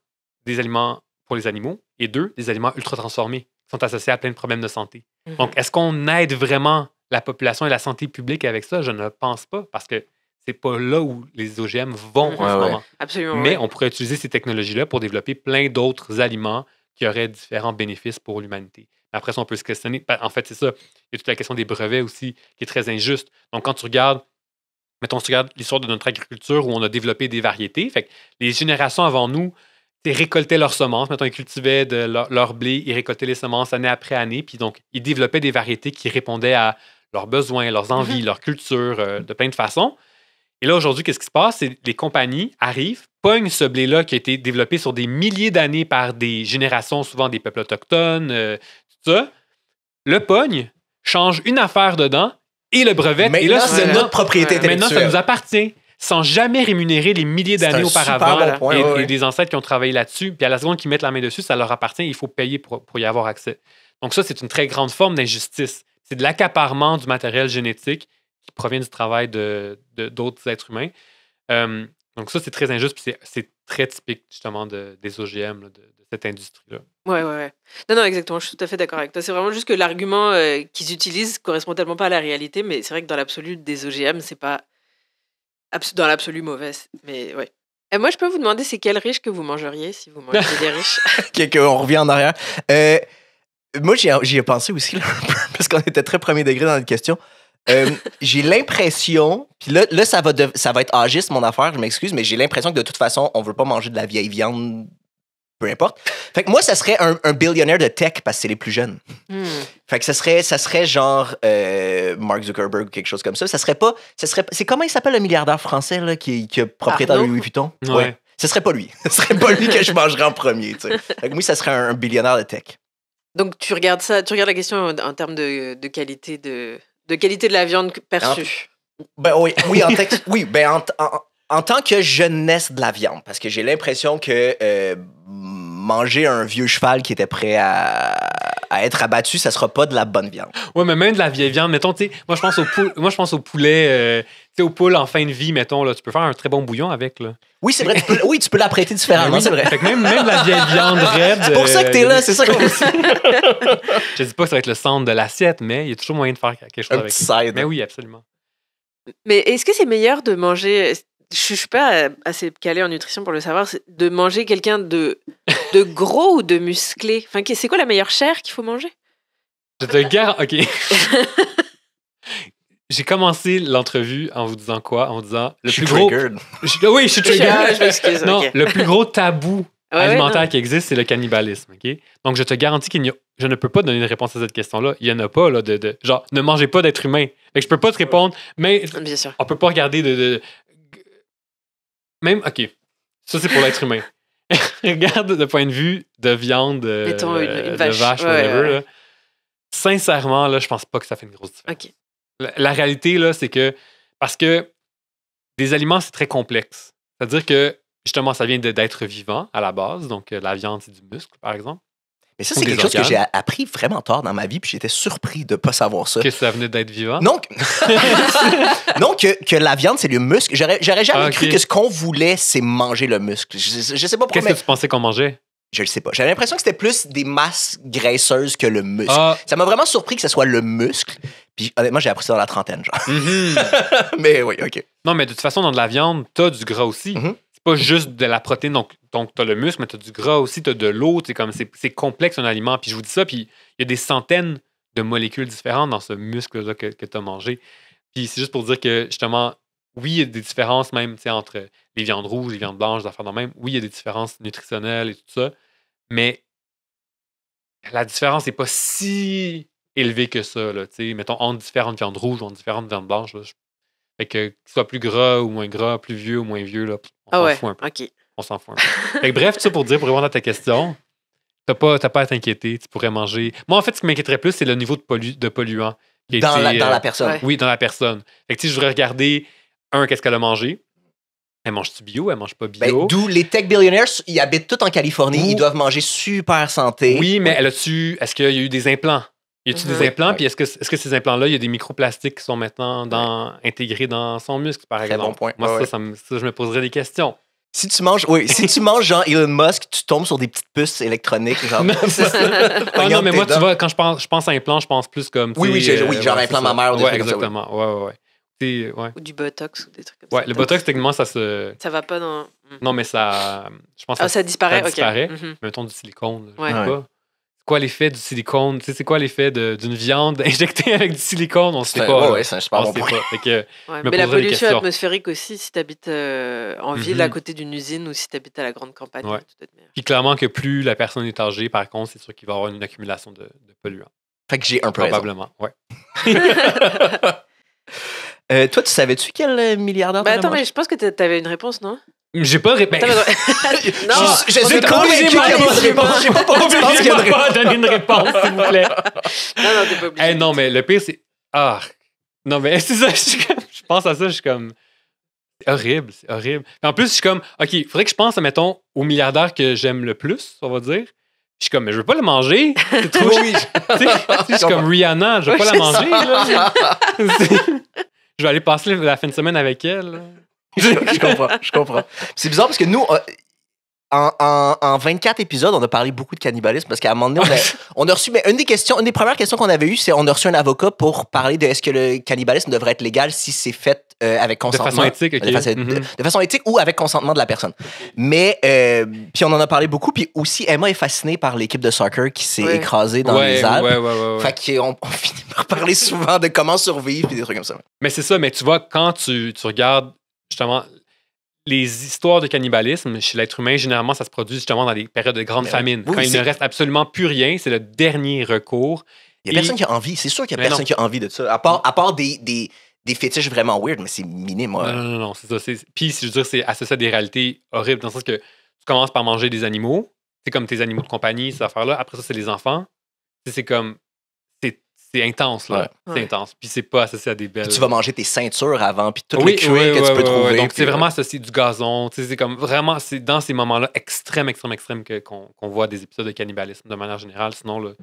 des aliments pour les animaux, et deux, des aliments ultra transformés qui sont associés à plein de problèmes de santé. Mm-hmm. Donc, est-ce qu'on aide vraiment la population et la santé publique avec ça? Je ne pense pas, parce que c'est pas là où les OGM vont en ce moment. Mais on pourrait utiliser ces technologies-là pour développer plein d'autres aliments qui auraient différents bénéfices pour l'humanité. Après ça, on peut se questionner. Ben, en fait, c'est ça. Il y a toute la question des brevets aussi, qui est très injuste. Donc, quand tu regardes, mettons, tu regardes l'histoire de notre agriculture où on a développé des variétés, fait que les générations avant nous récoltaient leurs semences. Mettons, ils cultivaient de leur, blé, ils récoltaient les semences année après année. Puis donc, ils développaient des variétés qui répondaient à leurs besoins, leurs mm-hmm. envies, leur culture, euh, de plein de façons. Et là, aujourd'hui, qu'est-ce qui se passe? C'est les compagnies arrivent, pognent ce blé-là qui a été développé sur des milliers d'années par des générations, souvent des peuples autochtones, euh, tout ça, le pogne, change une affaire dedans et le brevet. Mais là, c'est notre propriété intellectuelle. Maintenant, ça nous appartient sans jamais rémunérer les milliers d'années auparavant et, des ancêtres qui ont travaillé là-dessus. Puis à la seconde qu'ils mettent la main dessus, ça leur appartient il faut payer pour, pour y avoir accès. Donc ça, c'est une très grande forme d'injustice. C'est de l'accaparement du matériel génétique qui provient du travail d'autres de, d'autres êtres humains. Euh, donc ça, c'est très injuste, puis c'est très typique justement de, des OGM, de, cette industrie-là. Oui, oui, oui. Non, non, exactement, je suis tout à fait d'accord avec toi. C'est vraiment juste que l'argument euh, qu'ils utilisent correspond tellement pas à la réalité, mais c'est vrai que dans l'absolu, des OGM, c'est pas dans l'absolu mauvaise. Mais ouais. Et euh, moi, je peux vous demander, c'est quel riche que vous mangeriez si vous mangez des riches *laughs* On revient en arrière. moi, j'y ai, pensé aussi, *laughs* parce qu'on était très premier degré dans notre question. Euh, j'ai l'impression, puis là, ça, va de, ça va être mon affaire, je m'excuse, mais j'ai l'impression que de toute façon, on veut pas manger de la vieille viande, peu importe. Fait que moi, ça serait un, un billionnaire de tech parce que c'est les plus jeunes. Hmm. Fait que ça serait, ça serait genre euh, Mark Zuckerberg ou quelque chose comme ça. Ça serait pas. Ça serait, c'est comment il s'appelle le milliardaire français qui, qui est propriétaire Louis Vuitton? Ouais. Ce serait pas lui. Ce *laughs* serait pas lui que je mangerais en premier. Tu Fait que oui, ça serait un, milliardaire de tech. Donc tu regardes ça, tu regardes la question en, termes de qualité de, de qualité de la viande perçue. ben oui, oui, ben en, en, tant que jeunesse de la viande, parce que j'ai l'impression que euh, manger un vieux cheval qui était prêt à, être abattu, ça sera pas de la bonne viande. Oui, mais même de la vieille viande, mettons, tu moi je pense au, moi, poulet, euh, au poule en fin de vie, mettons, là, tu peux faire un très bon bouillon avec. Là. Oui, c'est vrai. oui, tu peux l'apprêter différemment, c'est vrai. Fait que même, même la vieille viande *laughs* raide. C'est pour ça que t'es euh, là, c'est ça qu'on *laughs* Je dis pas que ça va être le centre de l'assiette, mais il y a toujours moyen de faire quelque chose avec. Petit side. Mais oui, absolument. Mais est-ce que c'est meilleur de manger je ne suis pas assez calée en nutrition pour le savoir, de manger quelqu'un de, de *laughs* gros ou de musclé. Enfin, c'est quoi la meilleure chair qu'il faut manger Je te garde. Ok j'ai commencé l'entrevue en vous disant quoi? En vous disant le je plus suis gros. oui, je suis *laughs* triggered. non, le plus gros tabou *laughs* alimentaire qui existe, c'est le cannibalisme. ok Donc, je te garantis qu'il n'y a... Je ne peux pas donner une réponse à cette question-là. Il n'y en a pas, là, de, de... Genre, ne mangez pas d'être humain. Je ne je peux pas te répondre, mais ah, Bien sûr. on peut pas regarder de... Même, OK, ça, c'est pour l'être humain. *laughs* Regarde le point de vue de viande, de euh, vache, whatever. Sincèrement, là, je pense pas que ça fait une grosse différence. OK. La, réalité, là, c'est que parce que des aliments, c'est très complexe. C'est-à-dire que justement, ça vient d'être vivant à la base, donc euh, la viande, c'est du muscle, par exemple. Mais ça, c'est quelque chose que j'ai appris vraiment tard dans ma vie, puis j'étais surpris de ne pas savoir ça. Que ça venait d'être vivant? *laughs* Non, que, que, la viande, c'est le muscle. J'aurais jamais ah, cru que ce qu'on voulait, c'est manger le muscle. Je, sais pas pourquoi. Qu'est-ce que tu pensais qu'on mangeait? Je sais pas. J'avais l'impression que c'était plus des masses graisseuses que le muscle. Ah. Ça m'a vraiment surpris que ce soit le muscle. Puis honnêtement, j'ai appris ça dans la trentaine, genre. Mhm. *laughs* mais oui, OK. Non, mais de toute façon, dans de la viande, t'as du gras aussi. Mhm. C'est pas juste de la protéine, donc, donc t'as le muscle, mais t'as du gras aussi, t'as de l'eau. C'est complexe un aliment. Puis je vous dis ça, puis il y a des centaines de molécules différentes dans ce muscle-là que, tu t'as mangé. Puis c'est juste pour dire que justement, oui, il y a des différences même entre les viandes rouges, les viandes blanches, des affaires même. Oui, il y a des différences nutritionnelles et tout ça. Mais la différence n'est pas si élevée que ça. Là, mettons, entre différentes viandes rouges, en différentes viandes blanches. Fait que tu soit plus gras ou moins gras, plus vieux ou moins vieux, là, ah on s'en fout peu. On s'en bref, ça pour dire, pour répondre à ta question, t'as pas, pas à t'inquiéter, tu pourrais manger. Moi, en fait, ce qui m'inquiéterait plus, c'est le niveau de, pollu de polluant. dans, la, dans la euh, personne. Oui, dans la personne. Fait que si je voudrais regarder, un, qu'est-ce qu'elle a mangé, elle mange-tu bio? Elle mange pas ben, bio? D'où les tech billionaires, ils habitent tout en Californie. Ils doivent manger super santé. Oui, mais elle a-tu, est-ce qu'il y a eu des implants? Y a des implants? Puis est-ce que, -ce que ces implants-là, il y a des microplastiques qui sont maintenant intégrés dans son muscle, par Très exemple? bon point. Moi, ça, je me poserais des questions. Si tu manges, oui, si tu manges genre Elon Musk, tu tombes sur des petites puces électroniques. Genre, non, *laughs* mais moi, quand je pense, je pense à implants, je pense plus comme. Oui, oui, euh, oui, genre implant mammaire. Ouais, exactement. ouais, ouais. Ou du Botox ou des trucs comme ouais, ça. Le Botox, techniquement, ça se. Ça va pas dans. Hmm. Non, mais ça. Je pense ah, ça, ça, disparaît. Ça disparaît. Okay. Mhm. mettons du silicone. Ouais. C'est quoi l'effet du silicone? Tu c'est quoi l'effet d'une viande *laughs* injectée avec du silicone? On sait pas. Ouais, c'est un super bon point. Pas. mais, la pollution atmosphérique aussi, si tu habites euh, en mhm. ville à côté d'une usine ou si tu habites à la grande campagne. Puis clairement que plus la personne est âgée, par contre, c'est sûr qu'il va y avoir une accumulation de, polluants. Fait que j'ai un peu Probablement, ouais. *laughs* *laughs* Euh, toi, tu savais-tu quel euh, milliardaire ben Attends, mais je pense que t'avais une réponse, non j'ai pas répondu. Ben, *laughs* non, je, suis convaincu qu'il une réponse. J'ai pas, *laughs* pas, pas donné une réponse, s'il vous plaît. Non, non, t'es pas obligé. Eh, non, mais le pire, c'est. Ah! Non, mais *laughs* c'est ça, je, pense à ça, je suis comme. C'est horrible, c'est horrible. en plus, je suis comme, OK, faudrait que je pense, mettons, au milliardaire que j'aime le plus, on va dire. Je suis comme, mais je veux pas le manger. C'est trop. oui. je suis comme Rihanna, je veux pas la manger, là je vais aller passer la fin de semaine avec elle. *laughs* je comprends, je comprends. C'est bizarre parce que nous, en, 24 épisodes, on a parlé beaucoup de cannibalisme parce qu'à un moment donné, on a, reçu. Mais une des questions, une des premières questions qu'on avait eues, c'est on a reçu un avocat pour parler de est-ce que le cannibalisme devrait être légal si c'est fait euh, avec consentement. De façon éthique, mm-hmm. de, façon, éthique ou avec consentement de la personne. Mais, euh, puis on en a parlé beaucoup. Puis aussi, Emma est fascinée par l'équipe de soccer qui s'est écrasée dans les Alpes. fait qu'on on *laughs* finit par parler souvent de comment survivre et des trucs comme ça. Mais c'est ça, mais tu vois, quand tu, tu regardes justement les histoires de cannibalisme chez l'être humain, généralement, ça se produit justement dans des périodes de grande ben famine. quand il ne reste absolument plus rien, c'est le dernier recours. Il n'y a personne qui a envie. C'est sûr qu'il n'y a personne qui a envie de ça. À part, mm. des, fétiches vraiment weird, mais c'est minime. Non, non, non, c'est ça. Puis, je veux dire, c'est associé à des réalités horribles, dans le sens que tu commences par manger des animaux. C'est comme tes animaux de compagnie, ces affaires-là. Après ça, c'est les enfants. C'est comme c'est intense, là. C'est intense. Puis c'est pas associé à des belles. tu vas manger tes ceintures avant, puis toutes les cuirs que tu peux trouver. Donc c'est vraiment euh, associé du gazon. C'est comme vraiment, c'est dans ces moments-là extrêmes, extrêmes, extrêmes qu'on voit des épisodes de cannibalisme de manière générale. Sinon,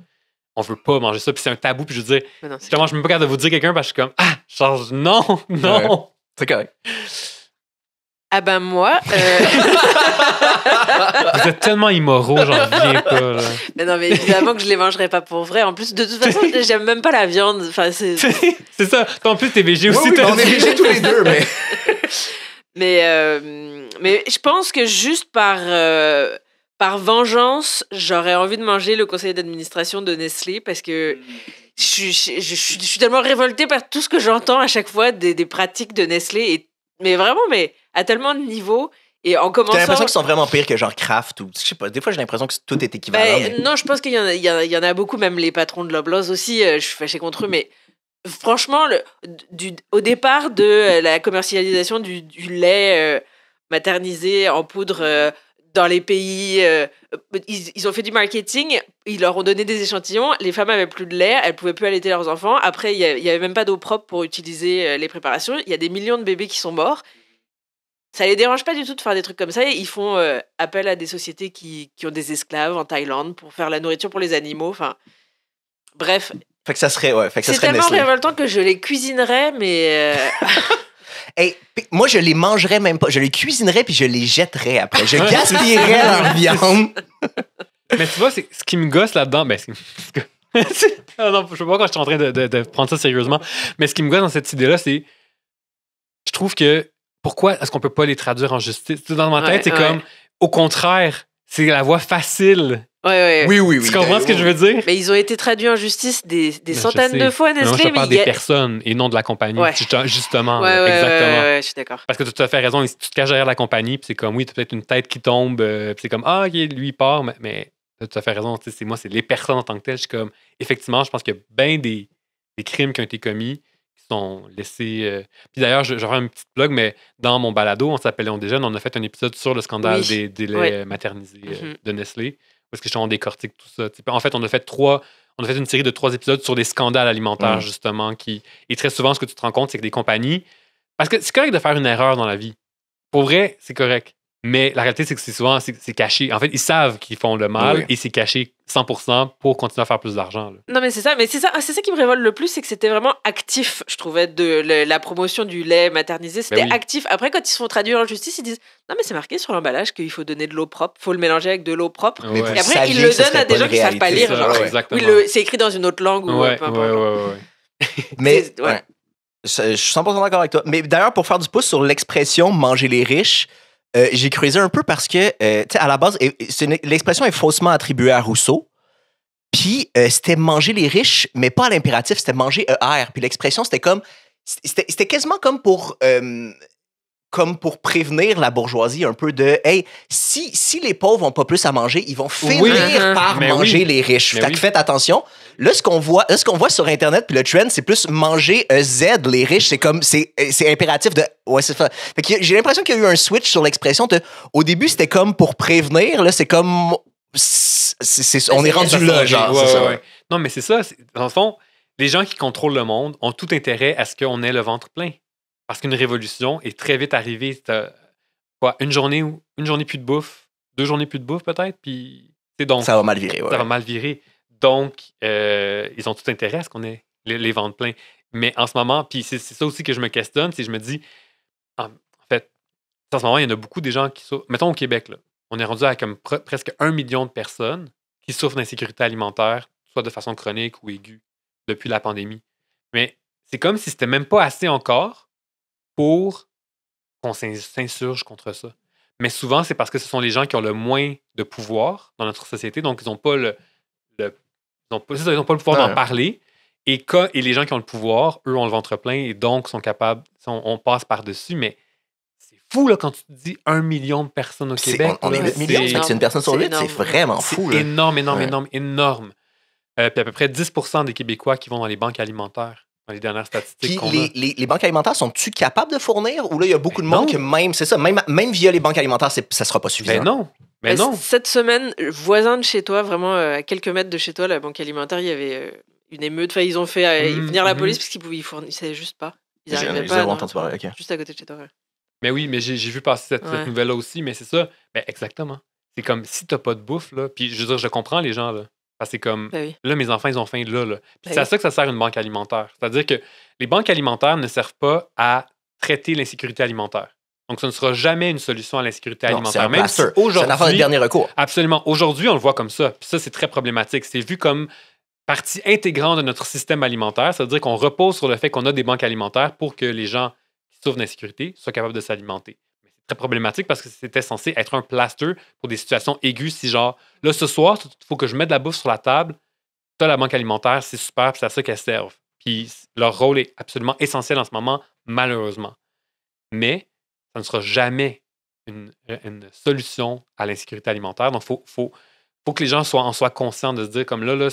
on veut pas manger ça. Puis c'est un tabou. Puis je veux dire, justement, je me pas capable de vous dire quelqu'un parce que je suis comme Ah, change, *laughs* non, non. C'est correct. Ah ben moi. Euh, *laughs* Vous êtes tellement immoraux, j'en *laughs* viens pas. Mais non, mais évidemment que je les mangerai pas pour vrai. En plus, de toute façon, j'aime même pas la viande. Enfin, c'est... *laughs* c'est ça. En plus, t'es végé aussi. on est végé tous les deux, mais. Euh, mais, je pense que juste par. Euh, par vengeance, j'aurais envie de manger le conseil d'administration de Nestlé parce que je, je, suis tellement révoltée par tout ce que j'entends à chaque fois des, des pratiques de Nestlé et mais vraiment, mais à tellement de niveaux. Et en commençant. l'impression qu'ils sont vraiment pires que genre Kraft ou. Je sais pas, des fois j'ai l'impression que tout est ben, équivalent. Non, je pense qu'il y, y, y, en a beaucoup, même les patrons de Loblaws aussi, euh, je suis fâchée contre eux, mais franchement, le, au départ de euh, la commercialisation du, lait euh, maternisé en poudre dans les pays, euh, ils, ont fait du marketing, ils leur ont donné des échantillons, les femmes avaient plus de lait, elles pouvaient plus allaiter leurs enfants. Après, il n'y avait même pas d'eau propre pour utiliser euh, les préparations. Il y a des millions de bébés qui sont morts. Ça les dérange pas du tout de faire des trucs comme ça. Ils font euh, appel à des sociétés qui, ont des esclaves en Thaïlande pour faire la nourriture pour les animaux. Enfin, bref. Fait que ça serait, ouais, fait que ça serait tellement révoltant que je les cuisinerais, mais. *laughs* Hey, moi, je les mangerais même pas. Je les cuisinerais puis je les jetterais après. Je gaspillerais leur viande. *laughs* Mais tu vois, ce qui me gosse là-dedans, ben, *laughs* ah non, je sais pas quand je suis en train de, prendre ça sérieusement, mais ce qui me gosse dans cette idée-là, c'est. Je trouve que. Pourquoi est-ce qu'on peut pas les traduire en justice? Dans ma tête, c'est comme. Au contraire, c'est la voie facile. Oui, oui, oui. Tu comprends ce que je veux dire? Mais ils ont été traduits en justice des, centaines de fois, pas? Non, je parle des personnes et non de la compagnie. Justement, exactement. je suis d'accord. Parce que tu as fait raison, tu te caches derrière la compagnie, puis c'est comme, oui, tu as peut-être une tête qui tombe, euh, c'est comme, ah, lui, il part, mais, tu as fait raison, c'est moi, c'est les personnes en tant que telles. Je suis comme, effectivement, je pense qu'il y a bien des crimes qui ont été commis qui sont laissés. Euh, puis d'ailleurs, j'aurais un petit blog, mais dans mon balado, on s'appelait On Déjeune, on a fait un épisode sur le scandale des, délais euh, maternisés euh, mm-hmm. de Nestlé, parce que en décortique tout ça. En fait, on a fait trois. On a fait une série de trois épisodes sur des scandales alimentaires, mm. justement, qui. Et très souvent, ce que tu te rends compte, c'est que des compagnies. Parce que c'est correct de faire une erreur dans la vie. Pour vrai, c'est correct. Mais la réalité, c'est que c'est souvent c'est caché. En fait, ils savent qu'ils font le mal et c'est caché 100% pour continuer à faire plus d'argent. Non, mais c'est ça. Mais c'est ça, ah, ça qui me révolte le plus, c'est que c'était vraiment actif, je trouvais, de la promotion du lait maternisé. Ben c'était actif. Après, quand ils se font traduire en justice, ils disent non, mais c'est marqué sur l'emballage qu'il faut donner de l'eau propre, faut le mélanger avec de l'eau propre. Mais Et après, ils le donnent à des gens qui savent pas lire. c'est écrit dans une autre langue ouais, ou ouais *laughs* mais je suis 100% d'accord avec toi. Mais d'ailleurs, pour faire du pouce sur l'expression manger les riches. Euh, j'ai creusé un peu parce que, euh, tu sais, à la base, l'expression est faussement attribuée à Rousseau. Puis euh, c'était manger les riches, mais pas à l'impératif, c'était manger ER. Puis l'expression, c'était comme. C'était quasiment comme pour. comme pour prévenir la bourgeoisie un peu de hey si si les pauvres ont pas plus à manger ils vont finir uh-huh. par manger les riches. faites attention Là, ce qu'on voit, ce qu'on voit sur Internet, puis le trend, c'est plus manger euh, Z, les riches. C'est comme, c'est, euh, impératif de. Ouais, fait. j'ai l'impression qu'il y a eu un switch sur l'expression. au début, c'était comme pour prévenir. Là, c'est comme. Ben, on est, rendu là, genre. Non, mais c'est ça. Dans le fond, les gens qui contrôlent le monde ont tout intérêt à ce qu'on ait le ventre plein. Parce qu'une révolution est très vite arrivée. Quoi, une journée, une journée plus de bouffe, deux journées plus de bouffe peut-être, puis donc, ça va mal virer. Ouais. Ça va mal virer. Donc, euh, ils ont tout intérêt à ce qu'on ait les, ventes pleines. Mais en ce moment, puis c'est ça aussi que je me questionne, c'est je me dis, ah, en, fait, en ce moment, il y en a beaucoup des gens qui souffrent. Mettons au Québec, là, on est rendu à comme presque un million de personnes qui souffrent d'insécurité alimentaire, soit de façon chronique ou aiguë, depuis la pandémie. Mais c'est comme si c'était même pas assez encore pour qu'on s'insurge contre ça. Mais souvent, c'est parce que ce sont les gens qui ont le moins de pouvoir dans notre société, donc ils n'ont pas le ils n'ont pas, le pouvoir d'en parler. Et, les gens qui ont le pouvoir, eux, ont le ventre plein et donc sont capables, on, passe par-dessus, mais c'est fou là, quand tu dis un million de personnes au Québec. On, est millions, c'est une personne sur 8, c'est vraiment fou. Là. Énorme, énorme, énorme, énorme. Euh, puis à peu près 10 des Québécois qui vont dans les banques alimentaires dans les dernières statistiques. les, les, banques alimentaires, sont-tu capables de fournir ou là, il y a beaucoup de ben monde que même, c'est ça, même, même via les banques alimentaires, ça ne sera pas ben suffisant? Ben non. Mais Cette semaine, voisin de chez toi, vraiment euh, à quelques mètres de chez toi, la banque alimentaire, il y avait euh, une émeute. Enfin, ils ont fait euh, mmh, venir la mmh. police parce qu'ils ne fournissaient juste pas. Ils n'arrivaient pas. Juste à côté de chez toi. Mais oui, mais j'ai vu passer cette, nouvelle-là aussi, mais c'est ça. Ben, exactement. C'est comme si tu n'as pas de bouffe, là. Puis je veux dire, je comprends les gens, là. c'est comme, ben là, mes enfants, ils ont faim là, ben c'est à ça que ça sert une banque alimentaire. C'est-à-dire que les banques alimentaires ne servent pas à traiter l'insécurité alimentaire. Donc, ce ne sera jamais une solution à l'insécurité alimentaire. C'est un Même c'est un de dernier recours. Absolument. Aujourd'hui, on le voit comme ça. Puis ça, c'est très problématique. C'est vu comme partie intégrante de notre système alimentaire. C'est-à-dire qu'on repose sur le fait qu'on a des banques alimentaires pour que les gens qui souffrent d'insécurité soient capables de s'alimenter. c'est très problématique parce que c'était censé être un plaster pour des situations aiguës. Si genre, là, ce soir, il faut que je mette de la bouffe sur la table. T'as la banque alimentaire, c'est super, c'est à ça qu'elle sert. Puis leur rôle est absolument essentiel en ce moment, malheureusement. Mais ça ne sera jamais euh, une, solution à l'insécurité alimentaire. Donc, il faut, que les gens en soient conscients de se dire, comme là, là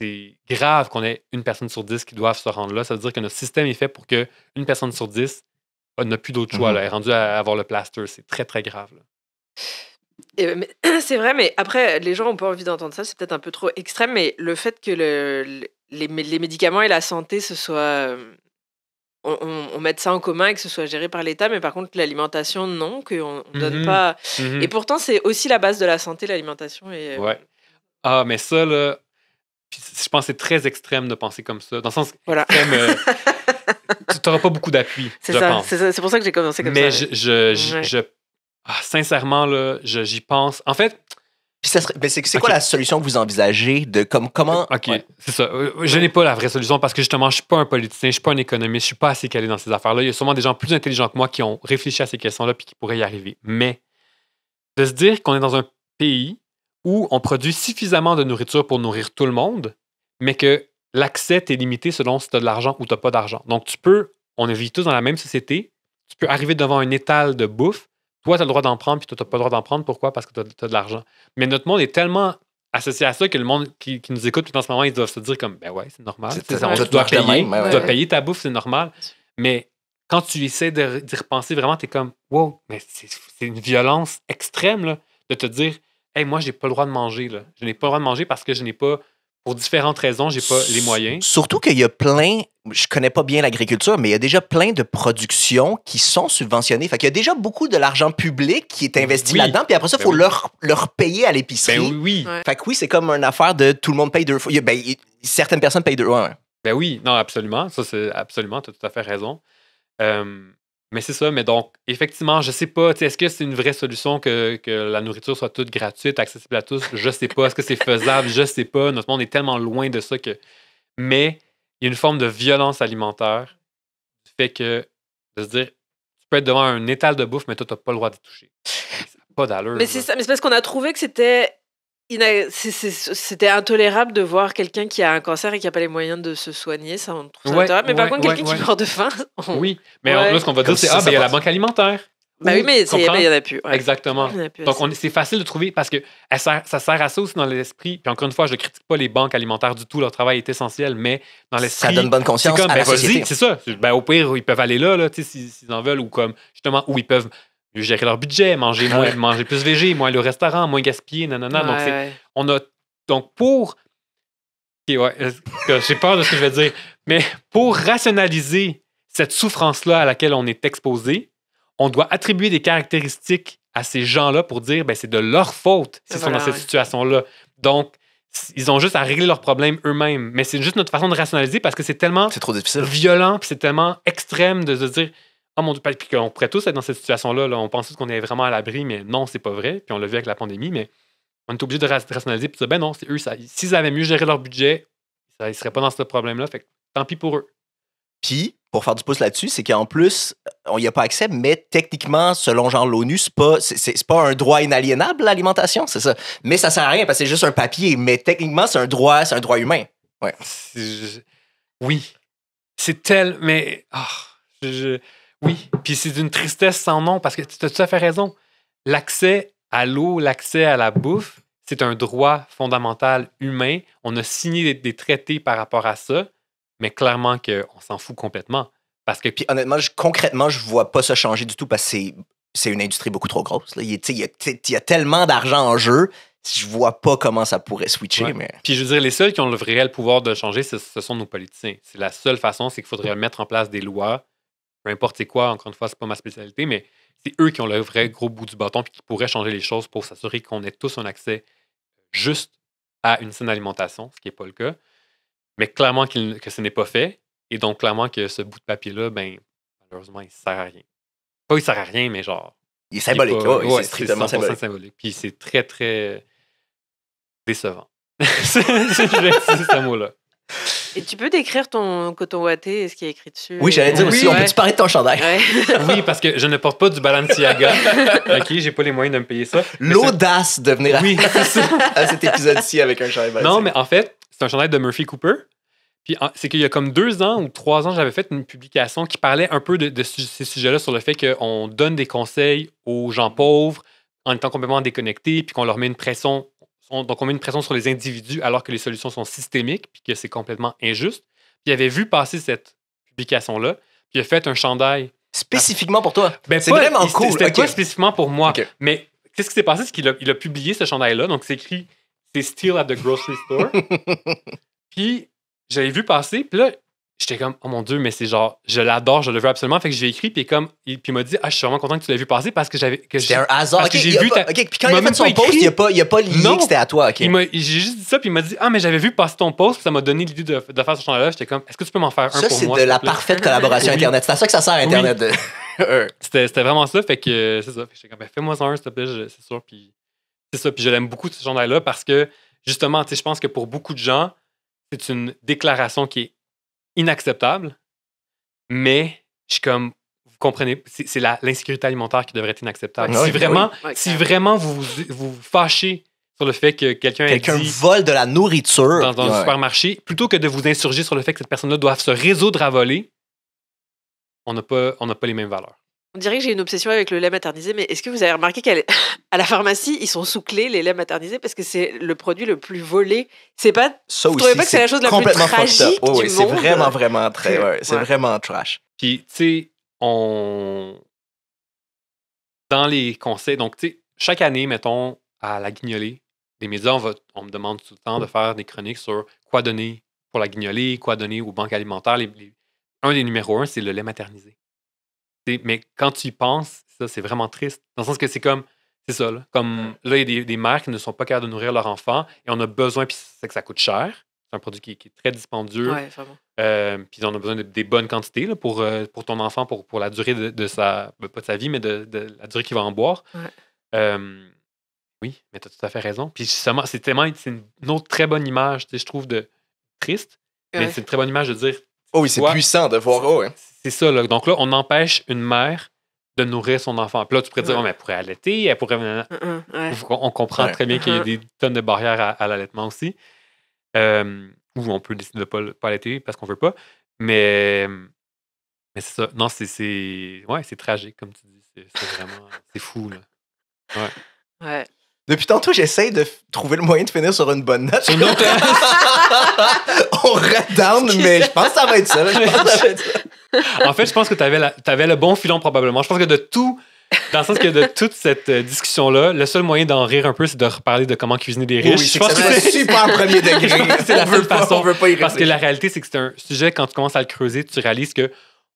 c'est grave qu'on ait une personne sur dix qui doive se rendre là. Ça veut dire que notre système est fait pour qu'une personne sur dix euh, n'a plus d'autre choix. Mmh là, elle est rendue à avoir le plaster. C'est très, très grave. Là. *clears throat* C'est vrai, mais après, les gens n'ont pas envie d'entendre ça, c'est peut-être un peu trop extrême, mais le fait que les, médicaments et la santé se soient euh, on, mette ça en commun et que ce soit géré par l'État, mais par contre, l'alimentation, non, qu'on ne donne mhm. pas. Mhm. Et pourtant, c'est aussi la base de la santé, l'alimentation. Et... Euh, ah, mais ça, là, je pense c'est très extrême de penser comme ça. Dans le sens voilà. tu euh, n'auras *laughs* pas beaucoup d'appui. C'est ça, c'est pour ça que j'ai commencé comme ça. mais je, ah, sincèrement, là, j'y pense. En fait, ben, c'est quoi la solution que vous envisagez de comme comment Ok, c'est ça. Euh, euh, je n'ai pas la vraie solution parce que justement, je suis pas un politicien, je ne suis pas un économiste, je suis pas assez calé dans ces affaires-là. Il y a sûrement des gens plus intelligents que moi qui ont réfléchi à ces questions-là et qui pourraient y arriver. Mais de se dire qu'on est dans un pays où on produit suffisamment de nourriture pour nourrir tout le monde, mais que l'accès est limité selon si tu as de l'argent ou tu n'as pas d'argent. Donc tu peux, on vit tous dans la même société, tu peux arriver devant un étal de bouffe toi, tu as le droit d'en prendre, puis toi, tu n'as pas le droit d'en prendre. Pourquoi? Parce que tu as, de l'argent. Mais notre monde est tellement associé à ça que le monde qui, nous écoute, en ce moment, ils doivent se dire comme, ben ouais, c'est normal. Tu dois, payer, ta bouffe, c'est normal. Mais quand tu essaies d'y repenser vraiment, tu es comme, wow, mais c'est une violence extrême de te dire, hey, moi, j'ai pas le droit de manger. Je n'ai pas le droit de manger parce que je n'ai pas pour différentes raisons, j'ai pas les moyens. Surtout qu'il y a plein, je connais pas bien l'agriculture, mais il y a déjà plein de productions qui sont subventionnées. Fait y a déjà beaucoup de l'argent public qui est investi là-dedans, puis après ça, il ben faut leur, leur payer à l'épicerie. Ben oui, oui. oui, c'est comme une affaire de tout le monde paye deux fois. Ben, certaines personnes payent deux fois. Ben oui, non, absolument. Ça, c'est absolument, tu as tout à fait raison. Euh, mais c'est ça, mais donc, effectivement, je sais pas, est-ce que c'est une vraie solution que, que, la nourriture soit toute gratuite, accessible à tous? Je sais pas. Est-ce que c'est faisable? Je sais pas. Notre monde est tellement loin de ça que. Mais il y a une forme de violence alimentaire qui fait que, Je veux dire, tu peux être devant un étal de bouffe, mais toi, tu n'as pas le droit d'y toucher. Pas d'allure. Mais c'est parce qu'on a trouvé que c'était c'était intolérable de voir quelqu'un qui a un cancer et qui n'a pas les moyens de se soigner, ça on trouve ça intolérable. Mais par contre, quelqu'un qui meurt de faim. Oui, mais là, ce qu'on va dire, c'est ah, ben, il y a la banque alimentaire. Bah oui, mais il n'y en a plus. Exactement. Donc, c'est facile de trouver parce que ça sert à ça aussi dans l'esprit. Puis encore une fois, je ne critique pas les banques alimentaires du tout. Leur travail est essentiel, mais dans l'esprit. Ça donne bonne conscience. C'est à ben, C'est ça. Ben, au pire, ils peuvent aller là, là s'ils en veulent, ou comme, justement, où ils peuvent gérer leur budget, manger moins, manger plus végé, moins au restaurant, moins gaspiller, nanana. donc, on a, donc, pour. Euh, j'ai peur de ce que je vais dire. Mais pour rationaliser cette souffrance-là à laquelle on est exposé, on doit attribuer des caractéristiques à ces gens-là pour dire ben, c'est de leur faute s'ils sont dans cette situation-là. Donc, ils ont juste à régler leurs problèmes eux-mêmes. Mais c'est juste notre façon de rationaliser parce que c'est tellement trop difficile. violent, c'est tellement extrême de se dire ah mon Dieu, puis qu'on pourrait tous être dans cette situation-là. Là. On pensait qu'on est vraiment à l'abri, mais non, c'est pas vrai. Puis on l'a vu avec la pandémie, mais on est obligé de rationaliser puis ben non, c'est eux, s'ils avaient mieux géré leur budget, ils seraient pas dans ce problème-là. Fait que tant pis pour eux. Puis, pour faire du pouce là-dessus, c'est qu'en plus, on n'y a pas accès, mais techniquement, selon genre l'ONU, c'est pas, c'est, pas un droit inaliénable, l'alimentation, c'est ça. Mais ça sert à rien parce que c'est juste un papier. Mais techniquement, c'est un droit, c'est un droit humain. Ouais. Oui. C'est tel, mais. Ah, je... Oui, puis c'est d'une tristesse sans nom parce que tu as tout à fait raison. L'accès à l'eau, l'accès à la bouffe, c'est un droit fondamental humain. On a signé des, traités par rapport à ça, mais clairement qu'on s'en fout complètement. Parce que, puis honnêtement, concrètement, je vois pas ça changer du tout parce que c'est une industrie beaucoup trop grosse. Il, y a, tellement d'argent en jeu, je vois pas comment ça pourrait switcher. Mais... Puis je veux dire, les seuls qui ont le vrai pouvoir de changer, ce, ce sont nos politiciens. C'est la seule façon, c'est qu'il faudrait mettre en place des lois peu importe quoi, encore une fois, c'est pas ma spécialité, mais c'est eux qui ont le vrai gros bout du bâton et qui pourraient changer les choses pour s'assurer qu'on ait tous un accès juste à une saine alimentation, ce qui n'est pas le cas. Mais clairement que ce n'est pas fait. Et donc, clairement que ce bout de papier-là, ben, malheureusement, il ne sert à rien. Pas il sert à rien, mais genre. Il est symbolique. Il est strictement symbolique. Puis c'est très, très décevant. *laughs* je ce mot-là. Et tu peux décrire ton coton ouaté et ce qui est écrit dessus? Oui, j'allais dire aussi, oui, on peut-tu parler de ton chandail? *laughs* oui, parce que je ne porte pas du Balenciaga. *laughs* OK, j'ai pas les moyens de me payer ça. L'audace de venir oui, *laughs* à... cet épisode-ci avec un chandail Non, mais en fait, c'est un chandail de Murphy Cooper. Puis c'est qu'il y a comme deux ans ou trois ans, j'avais fait une publication qui parlait un peu de, de ces sujets-là sur le fait qu'on donne des conseils aux gens pauvres en étant complètement déconnectés, puis qu'on leur met une pression on, donc on met une pression sur les individus alors que les solutions sont systémiques puis que c'est complètement injuste. Puis il avait vu passer cette publication-là, puis il a fait un chandail. Spécifiquement pour toi. Ben, c'est vraiment cool. C'était pas spécifiquement pour moi. Mais qu'est-ce qui s'est passé? ce qu'il a, il a, publié ce chandail-là. Donc, c'est écrit C'est still at the Grocery Store. *laughs* puis, j'avais vu passer. Puis là, J'étais comme, oh mon Dieu, mais c'est genre, je l'adore, je le veux absolument. Fait que j'ai écrit, puis comme, il, puis m'a dit, ah, je suis vraiment content que tu l'aies vu passer parce que j'avais. Que un hasard. j'ai vu. puis quand il, a fait son post, il a pas, il a pas lié que c'était à toi. ok. J'ai juste dit ça, puis il m'a dit, ah, mais j'avais vu passer ton post, ça m'a donné l'idée de, de, faire ce genre là J'étais comme, est-ce que tu peux m'en faire un pour moi? Ça, c'est de la parfaite collaboration Internet. C'est à ça que ça sert, Internet. *laughs* c'était vraiment ça, fait que c'est ça. J'étais comme, ben, fais-moi un, s'il te plaît, c'est sûr. Puis c'est ça, puis je l'aime beaucoup, ce genre là parce que justement, tu sais, je pense que pour beaucoup de gens, c'est une déclaration qui est inacceptable, mais je suis comme, vous comprenez, c'est l'insécurité alimentaire qui devrait être inacceptable. si, ben vraiment, si vraiment vous, vous fâchez sur le fait que quelqu'un quelqu'un vole de la nourriture dans, un supermarché, plutôt que de vous insurger sur le fait que cette personne-là doit se résoudre à voler, on n'a pas, on n'a pas les mêmes valeurs. On dirait que j'ai une obsession avec le lait maternisé, mais est-ce que vous avez remarqué qu'à *laughs* la pharmacie, ils sont sous clé les laits maternisés parce que c'est le produit le plus volé. C'est pas. Ça pas que c'est la chose la plus tragique C'est vraiment vraiment très, ouais, c'est vraiment trash. Puis tu sais, on dans les conseils, donc tu sais, chaque année, mettons à la guignolée, les médias, on, me demande tout le temps de faire des chroniques sur quoi donner pour la guignolée, quoi donner aux banques alimentaires. Les, un des numéros un, c'est le lait maternisé mais quand tu y penses, ça, c'est vraiment triste. Dans le sens que c'est comme, c'est ça, là, comme là, il y a des, mères qui ne sont pas capables de nourrir leur enfant et on a besoin, puis c'est que ça coûte cher. C'est un produit qui, est très dispendieux. Ouais, euh, puis on a besoin de, des bonnes quantités pour, euh, pour ton enfant, pour, pour la durée de, sa, ben, pas de sa vie, mais de, la durée qu'il va en boire. oui, mais tu as tout à fait raison. Puis justement, c'est tellement c'est une autre très bonne image, je trouve, de triste, mais c'est une très bonne image de dire. Oh oui, c'est puissant de voir. Oh, hein. C'est ça, là. Donc là, on empêche une mère de nourrir son enfant. Puis là, tu pourrais dire, oh, mais elle pourrait allaiter, elle pourrait. Mm, mm, on comprend très bien qu'il y a mm-hmm. des tonnes de barrières à, l'allaitement aussi. Euh, ou on peut décider de ne pas, allaiter parce qu'on veut pas. Mais, c'est ça. Non, c'est. Ouais, c'est tragique, comme tu dis. C'est vraiment. c'est fou, là. Ouais. Ouais. Depuis tantôt, j'essaie de trouver le moyen de finir sur une bonne note. *laughs* On redown, mais je pense que ça va être ça. en fait, je pense que tu avais, avais, le bon filon probablement. Je pense que de tout, dans le sens que de toute cette euh, discussion-là, le seul moyen d'en rire un peu, c'est de reparler de comment cuisiner des riches. *laughs* je pense que, c'est super premier degré. c'est la seule façon. on veut pas y parce que la réalité, c'est que c'est un sujet, quand tu commences à le creuser, tu réalises que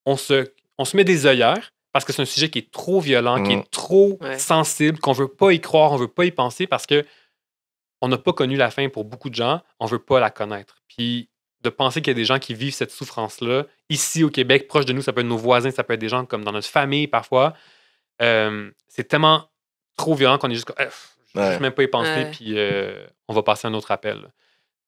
on se, on se met des œillères parce que c'est un sujet qui est trop violent, qui est mm. trop sensible, qu'on ne veut pas y croire, on ne veut pas y penser parce qu'on n'a pas connu la fin pour beaucoup de gens, on ne veut pas la connaître. Puis de penser qu'il y a des gens qui vivent cette souffrance-là, ici au Québec, proche de nous, ça peut être nos voisins, ça peut être des gens comme dans notre famille parfois, euh, c'est tellement trop violent qu'on est juste... Euh, je ne même pas y penser, puis euh, on va passer à un autre appel.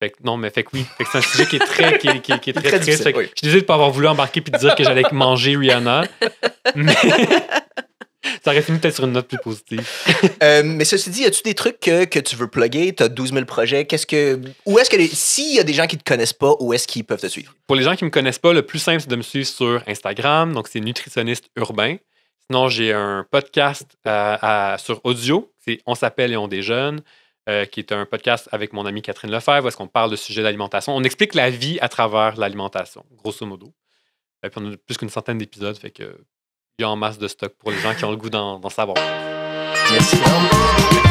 Fait que, non, mais fait que oui. Fait que c'est un sujet qui est très, très, très triste. Je suis désolé de ne pas avoir voulu embarquer puis de dire que j'allais manger Rihanna. *laughs* Mais *laughs* ça aurait fini peut-être sur une note plus positive. Euh, mais ceci dit, as-tu des trucs que, tu veux plugger? Tu as 12 000 projets. Qu'est-ce que. Où est-ce que. S'il y a des gens qui ne te connaissent pas, où est-ce qu'ils peuvent te suivre? Pour les gens qui ne me connaissent pas, le plus simple, c'est de me suivre sur Instagram. Donc, c'est Nutritionniste Urbain. Sinon, j'ai un podcast euh, sur audio. C'est « On s'appelle et on déjeune. Euh, qui est un podcast avec mon amie Catherine Lefebvre, où est-ce qu'on parle de sujets d'alimentation. On explique la vie à travers l'alimentation, grosso modo. Et puis on a plus qu'une centaine d'épisodes, fait que il y a en masse de stock pour les gens qui ont le goût d'en savoir. Merci.